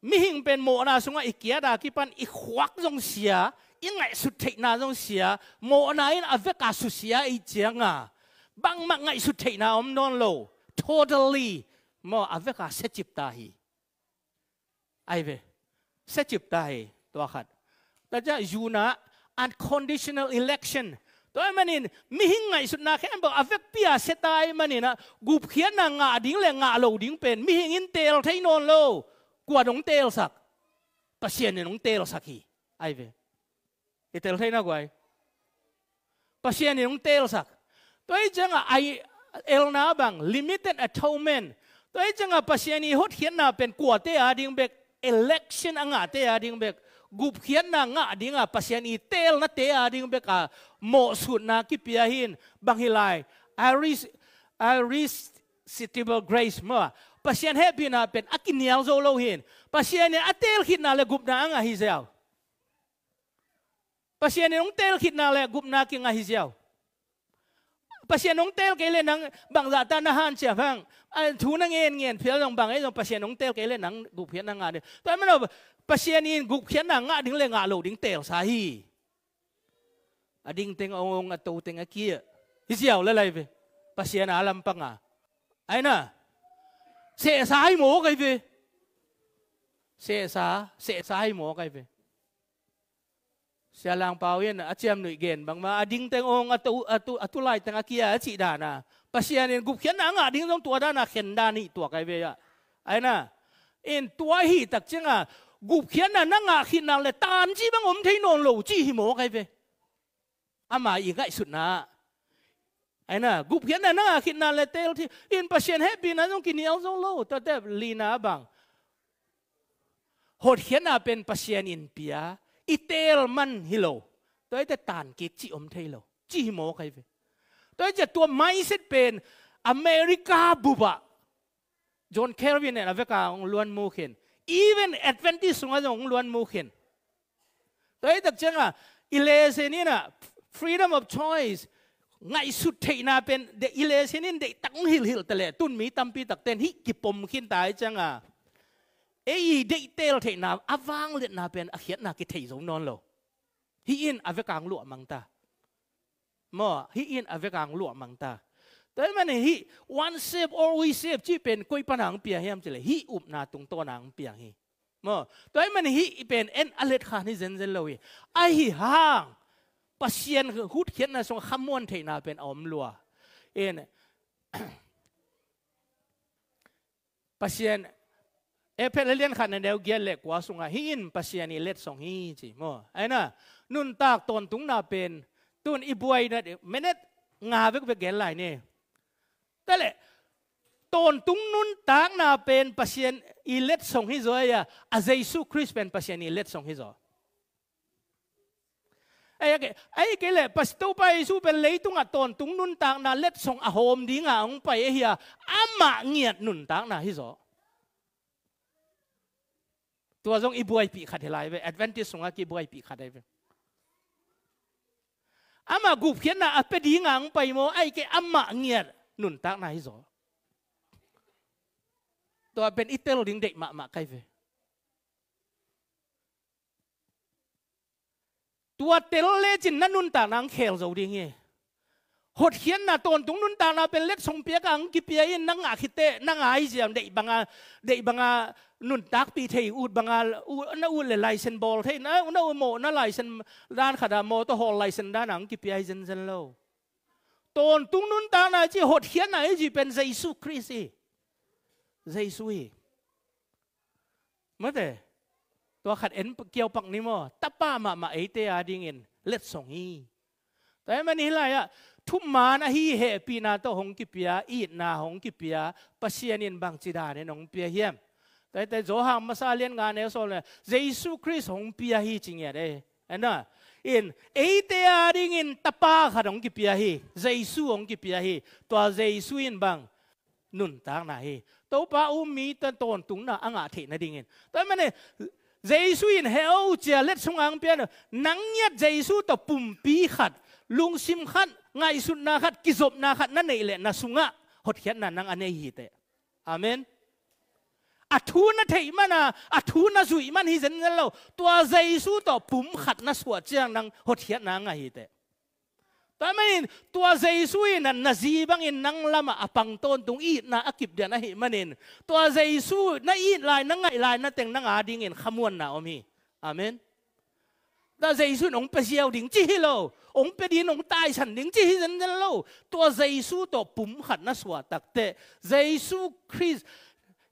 มิหิงเป็นโมนาสงาอีเกียดากิปันอีควักจงเสียอิงไงสุดเทนาจงเสียโมนาอินอเวกาสุเสียอีเจียงอ่ะบางมักไงสุดเทนาอมนนโล totally มออเวกาเซจิบตาฮีไอเวเซจิบตาฮีตัวขัดแต่จะยูนะ unconditional election ตัวเมันนี่มิหิงไงสุดนักแค่บอกอเวกพิอาเซตายมันนี่นะกูเขียนนางาดิ้งเลงงาโลดิ้งเป็นมิหิงอินเตลไทยนอนโลกว่าน้องเตลสักปัสเนี่ยน้องเตลสักฮีไอ้เวเอเตลไทยนะกูไอ้ปัสเนี่ยน้องเตลสักตัวไอ้จังอ่ะไอเอลนาบัง limited atonement ตัวไอ้จังอ่ะปัสเนี่ยฮุฮดเขียนนาเป็นกว่าเตอาดิ่งเบก election อ่ะเตอาดิ่งเบกกุบเขียนนางะดิ่งะปัสยเนี่ยเตลน่ะเตอาดิ่งเบก่ะโมสุน่ะคิดพิจาหินบางฮิไล I risk I risk u i t a b l e grace เมื่อ pasien he bina pen akinial zo lo hin pasien atel khit na le gup na anga hi zeo pasien ong tel khit na le gup na ki nga hi zeo pasien ong tel ke le nang bang za ta na han che phang an thu na ngen ngen phel nong bang ai e nong pasien ong tel ke le nang gup hian na nga de pa man pasien in gup hian na nga ding le nga lo ding tel sa hi ading teng ong ong atau teng akia hi zeo le lai ve pasien alam panga ai na sẽ sai mổ cái gì sẽ sa sẽ sai mổ cái về sẽ lang pao yên à chém nội gen bằng mà à, đinh teng ông à tu à tu à tu lại tang à kia à, chỉ đàn à anh em gục khiến nắng à đinh trong tua đàn à khiến đàn nhị tua cái về à ai na yên tua hi tắc chứ à gục khiến là nắng à khi nào là tan chi bằng ông thấy nôn lẩu chi hi mổ cái về à mà ý cái sụt na ไอ้น่ะกูเขียนน่ะนั่งคิดนานเลยเตลที่อินประชยนเฮบีนะต้องกินเอาซงโลตัดแต่ลีน่าบังหดเขียนน่ะเป็นประชยนอินเปียอิตาลมันฮิโลตัวไอ้แต่ตานกิจจิอมเทโลจิโมใครไปตัวไอ้จะตัวไม่เสร็จเป็นอเมริกาบุบะจอห์นแคลวินเนี่ยนะเวกาองล้วนโมเข็นอีเวนแอดเวนติสของขาองล้วนโมเข็นตัวไอ้ตักเจ้าอ่ะอิเลเซนี่น่ะ freedom of choice ง่ายสุดเทนาเป็นเดอิเลชินินเดตั้งหิลหิลแต่ลตุนมีตัมปีตักเตนฮิกิปมขินตายจังอะเอ้ยเดเตลเทนาอวังเลนาเป็นอาเขียนนากิเทยงนอนโลฮิอินอเวกังลวมังตาหมอฮิอินอเวกังลวมังตาแต่มันฮิวันเซฟ e always save จเป็นกุยปนังเปียงเฮมจเลฮิอุบนาตุงตัวนางเปียงฮิหมอแต่มันฮิเป็นเอ็นอเลตคานิเซนเซนโลวิไอฮิฮางปัสเซียนคือหุดเขียนนะสงขมวนเทนาเป็นอมลัวเอ็นปัสเซียนเอเพลเลียนขันเดวเกลเล็กว่าสงหินปัสเซียนีเล็ดสองหีจีมอไอ้น่ะนุ่นตากตนตุงนาเป็นตุนอีบวยนะเมเนตงาเวกเวกเกลไหลเนี่ยแต่ละตนตุงนุ่นตากนาเป็นปัสเซียนอีเล็ดสองหิจอยอะอาเจสุคริสเป็นปัสเซียนอีเล็ดสองหิจอยไอ้เกไอ้เกเลยปัสตุไปสู้เป็นเลยตุงอ่ะตอนตุงนุ่นต่างนาเล็ดส่งอาโฮมดีงาองไปเฮียอามาเงียดนุ่นต่างนาฮิโซตัวจงอีบวยปีขัดเฮลายไปแอดเวนติสงอากีบวยปีขัดได้ไปอามากูเขียนนะอัปดีงาองไปโมไอ้เกอามาเงียดนุ่นต่างนาฮิโซตัวเป็นอิตาลีเด็กมามาใครไปตัวเตลเลจินนั่นนุนตานางเขลจะดีเงี้หดเขียนนะตอนตรงนุนตานาเป็นเล็กสมเปียกังกิเปียยนนังอาคิเตนังอไอเจียมเดบังอาเดบังอานุนตักปีเทอูดบังอาอูน่าอูเลยไลเซนบอลเทนะนาอูโมน่าไลเซนด้านขดามโมตฮอลไลเซนด้านนังกิเปียเซนเซนโลตอนตรงนุนตานาจีหดเขียนนะจีเป็นเยซูคริสต์เยซูเมื่อเดตัวขัดเอ็นเกี่ยวปักนิโมตะป้ามามาไอเตียดิเงิน เล็ดสงอีแต่มันนี่ไรอะทุมมานะฮีเฮปีนาโตหงกิเปียอีนาหงกิเปียปัสยานินบางจิดาเนี่ยนงเปียเฮียมแต่แต่โจหามาซาเลียนงานเนี่ยโซนเลยเยซูคริสต์หงเปียฮีจริงเนี่ยเด้อนะอินเอเตียดิเงินตะป้าขัดหงกิเปียฮีเยซูหงกิเปียฮีตัวเยซูอินบางนุ่นต่างนะฮีตัวป้าอุ้มมีตันตนตุงน่ะอ่างอาทิย์นดิ่นเงินแต่ม่เนี่ยจสุอินเฮาเจลเลสุงอังเปียนนังยัดยเจสุตอปุ่มปีขัดลุงซิมขัดไงสุดนาขัดกิจบนาขัดนั่นเองแหละนะสุงะหดเขียนนั่นนังอันนี้ฮีเตอามนอัฐูนัทเหมันนะอัฐูนัจุยมันฮีเซนเงาตัวเจสุตอปุ่มขัดนะสวดเจียงนังหดเขียนนังไงฮีเตตามินตัวเจสุยนั้นนาจีบังอินนังลมาอปังต้นตุงอีนาอักิบเดียนะฮิมันินตัวเจสุยนาอีไลนังไงไลนั่นแต่งนังอาดิงอินขมวนนาอมีอามินตาเจสุยองเปเชียวดิ่งจีฮิโล องเปดีนองตายฉันดิ่งจิฮิฉันโล ตัวเจสุยตอปุ่มขัดนาสวาตักเตะใจสุคริส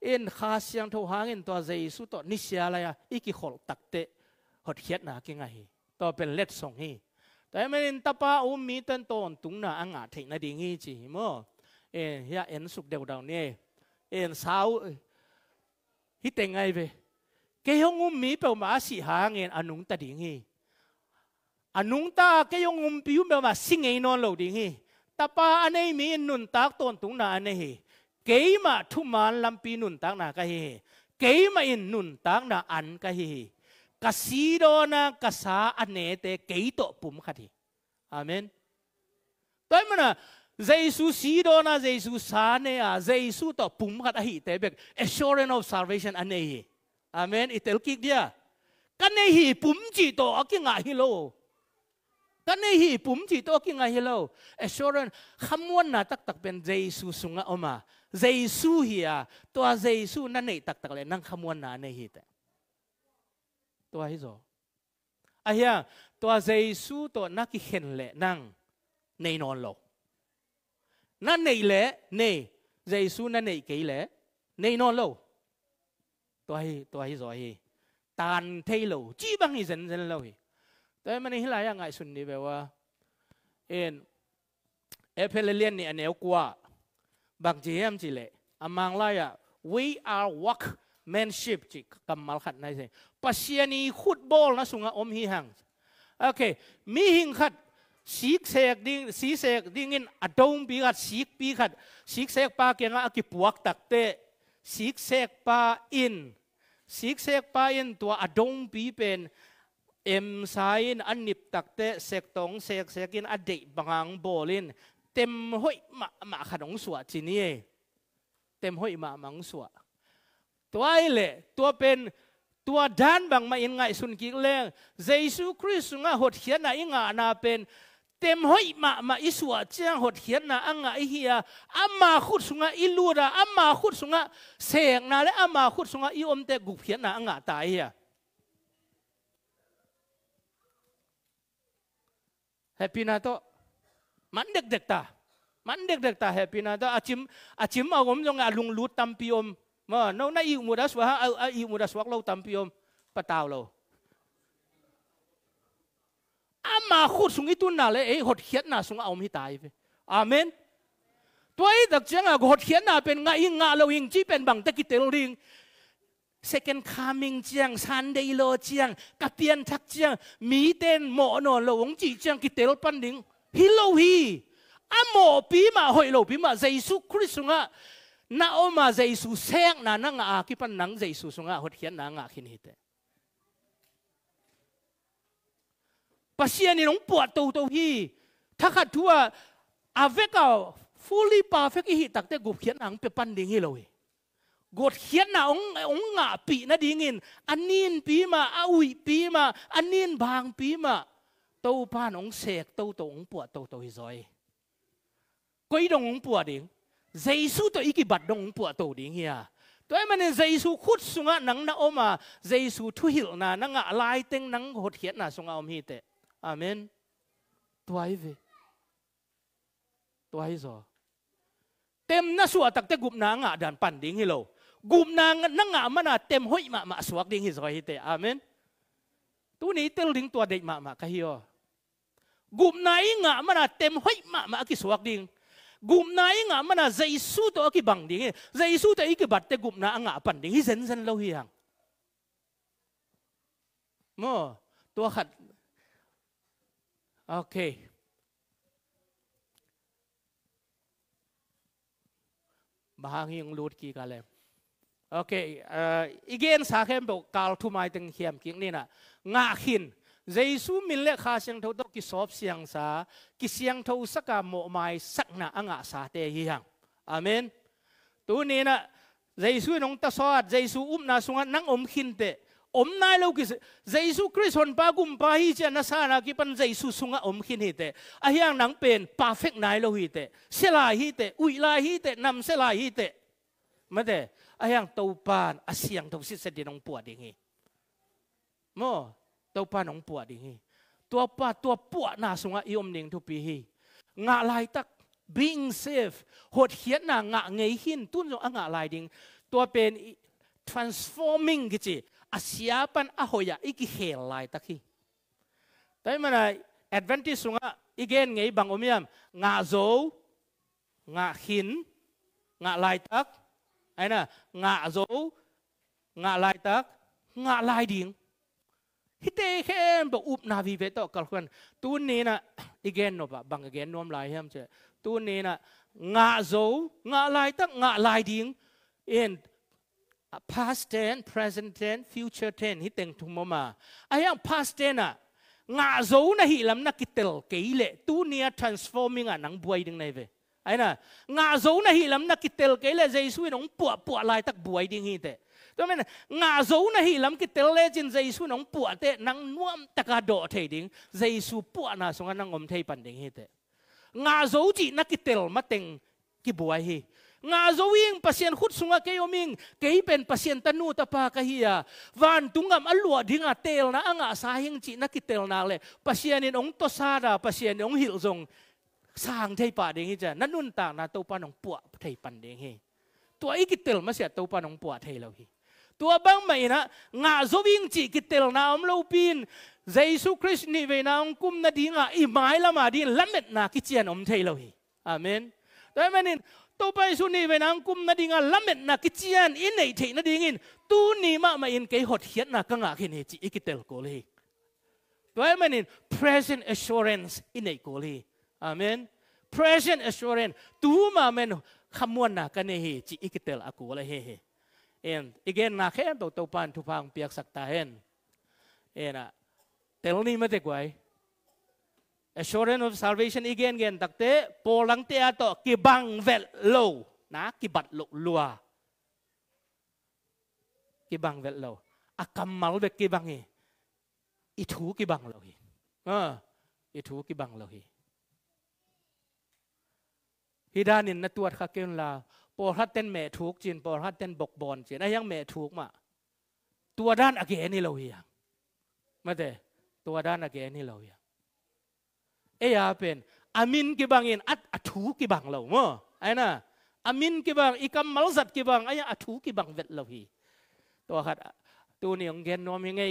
อนข้าศสียทูหางอิน ตัวเจสุยตอนิเชียอะไรอะอีกขอตักเตะหดเขียดนากี่ไงต่อเป็นเลดส่งใหแต่ไม่นตาปาอุมีตันตอนตุงนาอ่างถึงนาดีงี้จีมั้งเอ็นเฮียเอ็นสุกเดียวดาวเนี่ยเอ็นสาว ฮิตเองไงเว้เกี่ยงอุมีเปล่ามาสิหางเอ็นอนุงตาดีงี้อนุงตาเกี่ยงอุมพิวเปล่ามาสิงเอ็นนอนเหลาดีงี้ตาปาอันนี้มีนุนตากตอนตุงนาอันนี้เกี่ยมาทุมานลำปีนุนตากนาก็เฮเกี่ยมาอินนุนตากนาอันก็เฮ ka siro na kasa anete keito pum khati amen toy mana Jesus siro na Jesus sane a Jesus to pum khat a hi te bek assurance of salvation anei amen itel kik dia kan nei hi pum chi to akinga hi lo kan nei hi pum chi to akinga hi lo assurance khamwan na tak tak pen Jesus sunga oma Jesus hi a to Jesus na nei tak tak le nang khamwan na nei hi te ตัวให้จออะเฮียตัวเยซูตัวนักเห็นเละนั่งในนอนหลอนั่นในเละในเยซูนั่นในกี่เละในนอนหลอตัวให้ตัวให้จอให้ตานเทโลจีบังให้เซนเซนเลวแต่มันนี่หลายอย่างไงสุนนี่แบบว่าเอ็นเอเพลเลียนนี่อันเอวกว่าบางจีเอ็มจีเละอมังไล่อะ we are walk มนชิพจิกรมัลขัดในเสปัศยานีคุดบอลนะสุงอมฮีหังโอเคมีหิงขัดสีเสกดิงสีเสกดิงินอดอมปีขัดสีปีขัดสีเสกปาเกียนละกิปวกตักเตสีเสกปาอินสีเสกปาอินตัวอดอมปีเป็นเอ็มไซน์อันนิบตักเตเสกตองเสกเสกินอดีบังังบอลินเต็มห้อยมามาขนงสวจีนี่เต็มห้อยมามังสวะตัวไอเล่ตัวเป็นตัวดันบางมาอินไงสุนกิเลงเยซูคริสต์งาหดเขียนนะอิงานาเป็นเต็มห้อยมามาอิสวะเจียงหดเขียนนะอังาอิเฮียอามาขุดสุงาอิลูระอามาขุดสุงาเสงนาและอามาขุดสุงาอิอมเตกุเขียนนะอังาตายเฮียแฮปปี้นะโตมันเด็กๆตามันเด็กๆตาแฮปปี้นะโตอาชิมอาชิมเอาผมจงอาลุงลูดตัมพิอมมาน้องนายอิมุดัสวะฮะอาอิมุดัสวะเราตั้มพิอมปะตาวเราอามาขุดสุงิตุนนาเลยเอ้หดเขียนนาสุงเอามิตายไปอามินตัวไอ้ดักเจ้งอ่ะหดเขียนนาเป็นไงอิงาเราอิงจีเป็นบังตะกิเตลริงเซกัน d ามิงเจียงซันเดย์โลเจียงกับเตียนทักเจียงมีเต้นหมอนอนเราองจีเจียงกิเตลปันดิงฮิโลฮีอาหมอปีมาหอยโลปีมาเยซูคริสต์งะ na oma jaisu sek na na nga ki pan nang jaisu sunga hot hian na nga khin hite pasian ni long puat to to hi thakha thua aveka fully perfect hi takte gup khian ang pe pan ding hi loi. god hian na ong ong nga pi na dingin anin pi ma aui pi ma anin bang pi ma to pan ong sek to to ong puat to to hi zoi koi dong ong puat ding Giêsu tôi iki bắt đồng bùa tổ đi hia à. tôi mình su khút sung á nắng na ôm à Giê-su thu hiểu na nắng ngã lai tiếng nắng hột hiện na sung ôm hi tệ amen tôi về tôi rồi tem na suwa tak te gup na nga dan pan ding hi lo gup na na nga mana tem hoi ma ma suak ding hi zoi hi te amen tu ni tel ding tua dei ma ma ka hi o gup na i nga mana tem hoi ma ma ki suak ding gup na i nga mana jaisu to ki bang ding jaisu to i ki bat te gup na anga à pan ding hi zen zen lo hi hang mo to khat okay bahang yung lut ki ka lem okay uh, ờ, igen sa khem bo kal thu mai teng hiam king ni na nga khin เยซูมิเลคาเสียงเท่าตกิสอบเสียงสากิเสียงเท่าสกามโมไมสักนาอ่างสาเตหิยังอาเมนตัวนี้นะเยซูนองตาสอดเยซูอุ้มนาสุงันนังอมขินเตอมนายเลวกิเยซูคริสต์คนปากุมปาฮิเจนสานากิปันเยซูสุงะอมขินหิเตอะหิียงนังเป็นปาเฟกนายเลวหิเตเสลายฮิเตอุยลายฮิเตนำเสลายฮิเตมาเตอะหิียงเตาปานอาเสียงเท่าสิเสดนจองปวดอย่างงี้โม tàu pa nong bùa đi hi tua pa tua bùa na sunga iom ning thu pi hi ngạ lai tắc being safe hot hiến na ngạ ngây hin tuôn rồi anga lai ding tua pen transforming cái gì asiapan ahoya iki hel lai tắc hi tại mà này advantage sunga igen ngây bang omiam ngạ dấu ngạ hin ngạ lai tắc ấy nè ngạ dấu ngạ lai tắc ngạ lai ding hi te khem bo up na vi ve to kal khan tu ne na igen no ba bang again nom lai hem che tu ne na nga zo nga lai tak nga lai ding in past tense present tense future tense hi teng thum ma ayang past tense na nga zo na hi lam na kitel keile tu ne transforming a nang buai ding nei ve ai na nga zo na hi lam na kitel keile jaisu nong pu pu lai tak buai ding hi te na hi hi nuông ta cả à. độ chỉ bùa hút ตัวมันงาโจนะฮีลำกิเตลเลจินเจสุน้องปวดเตะนังนวมตะกาโดเทดิงเจสุปวดนะสงนังอมเทปันดิงเฮเตงาโจจีนักกิเตลมาเต็งกิบัวฮี nga zoing pasien khut sunga keyoming keipen pasien tanu tapa kahia van tung tungam đi dinga tel na anga sahing chi na kitel na le pasien in ong to sara pasien ong hil zong sang thei pa ding cha nanun ta na tàu pa nong puwa thei pan ding he to i kitel mà sia tàu pa nong puwa thei lo hi ตัวบังไม่นะงาจวิ่งจีกิเตลนาอมโลปินเยซูคริสต์นี่เวนาองกุมนาดีงาอีไม้ละมาดีละเม็ดนากิเจียนอมเทโลฮีอาเมนแต่ไม่นินตัวไปสุนีเวนาองกุมนาดีงาละเม็ดนากิเจียนอินไหนเทนาดีงินตูนีมาไม่อินเกยหดเขียนนากงาขินเฮจิอิกิเตลโกลีตัวไม่นิน present assurance อินไหนโกลีอาเมน present assurance ตูมาเมนขมวนนากันเฮจิอิกิเตลอากูละเฮเฮ and again na khem to to pan thu phang piak sak ta hen and a ah, tel ni ma te kwai assurance of salvation again gen takte polang te ato ki bang vel lo na ki bat lo lua ki bang vel lo a kamal de ki bang hi i thu ki bang lo hi ờ i thu ki bang lo hi hidanin na tuat kha ken la ปรฮัตเต้นแม่ถูกจีนปรฮัตเต้นบกบอลจีนไอ้ยังแม่ถูกมา ตัวด้านอเกนี่เราเหียงมาเตตัวด้านอเกนี่เราเหียงเอ้ยเป็นอามินกี่บางเงินอัดอัถูกี่บางเราเมื่อไอ้น่ะอามินกี่บางอีกัมมัลสัตกี่บางไอ้ยังอัถูกี่บางเวทเราฮีตัวขัดตัวนี่ยองเกนนอมยังไง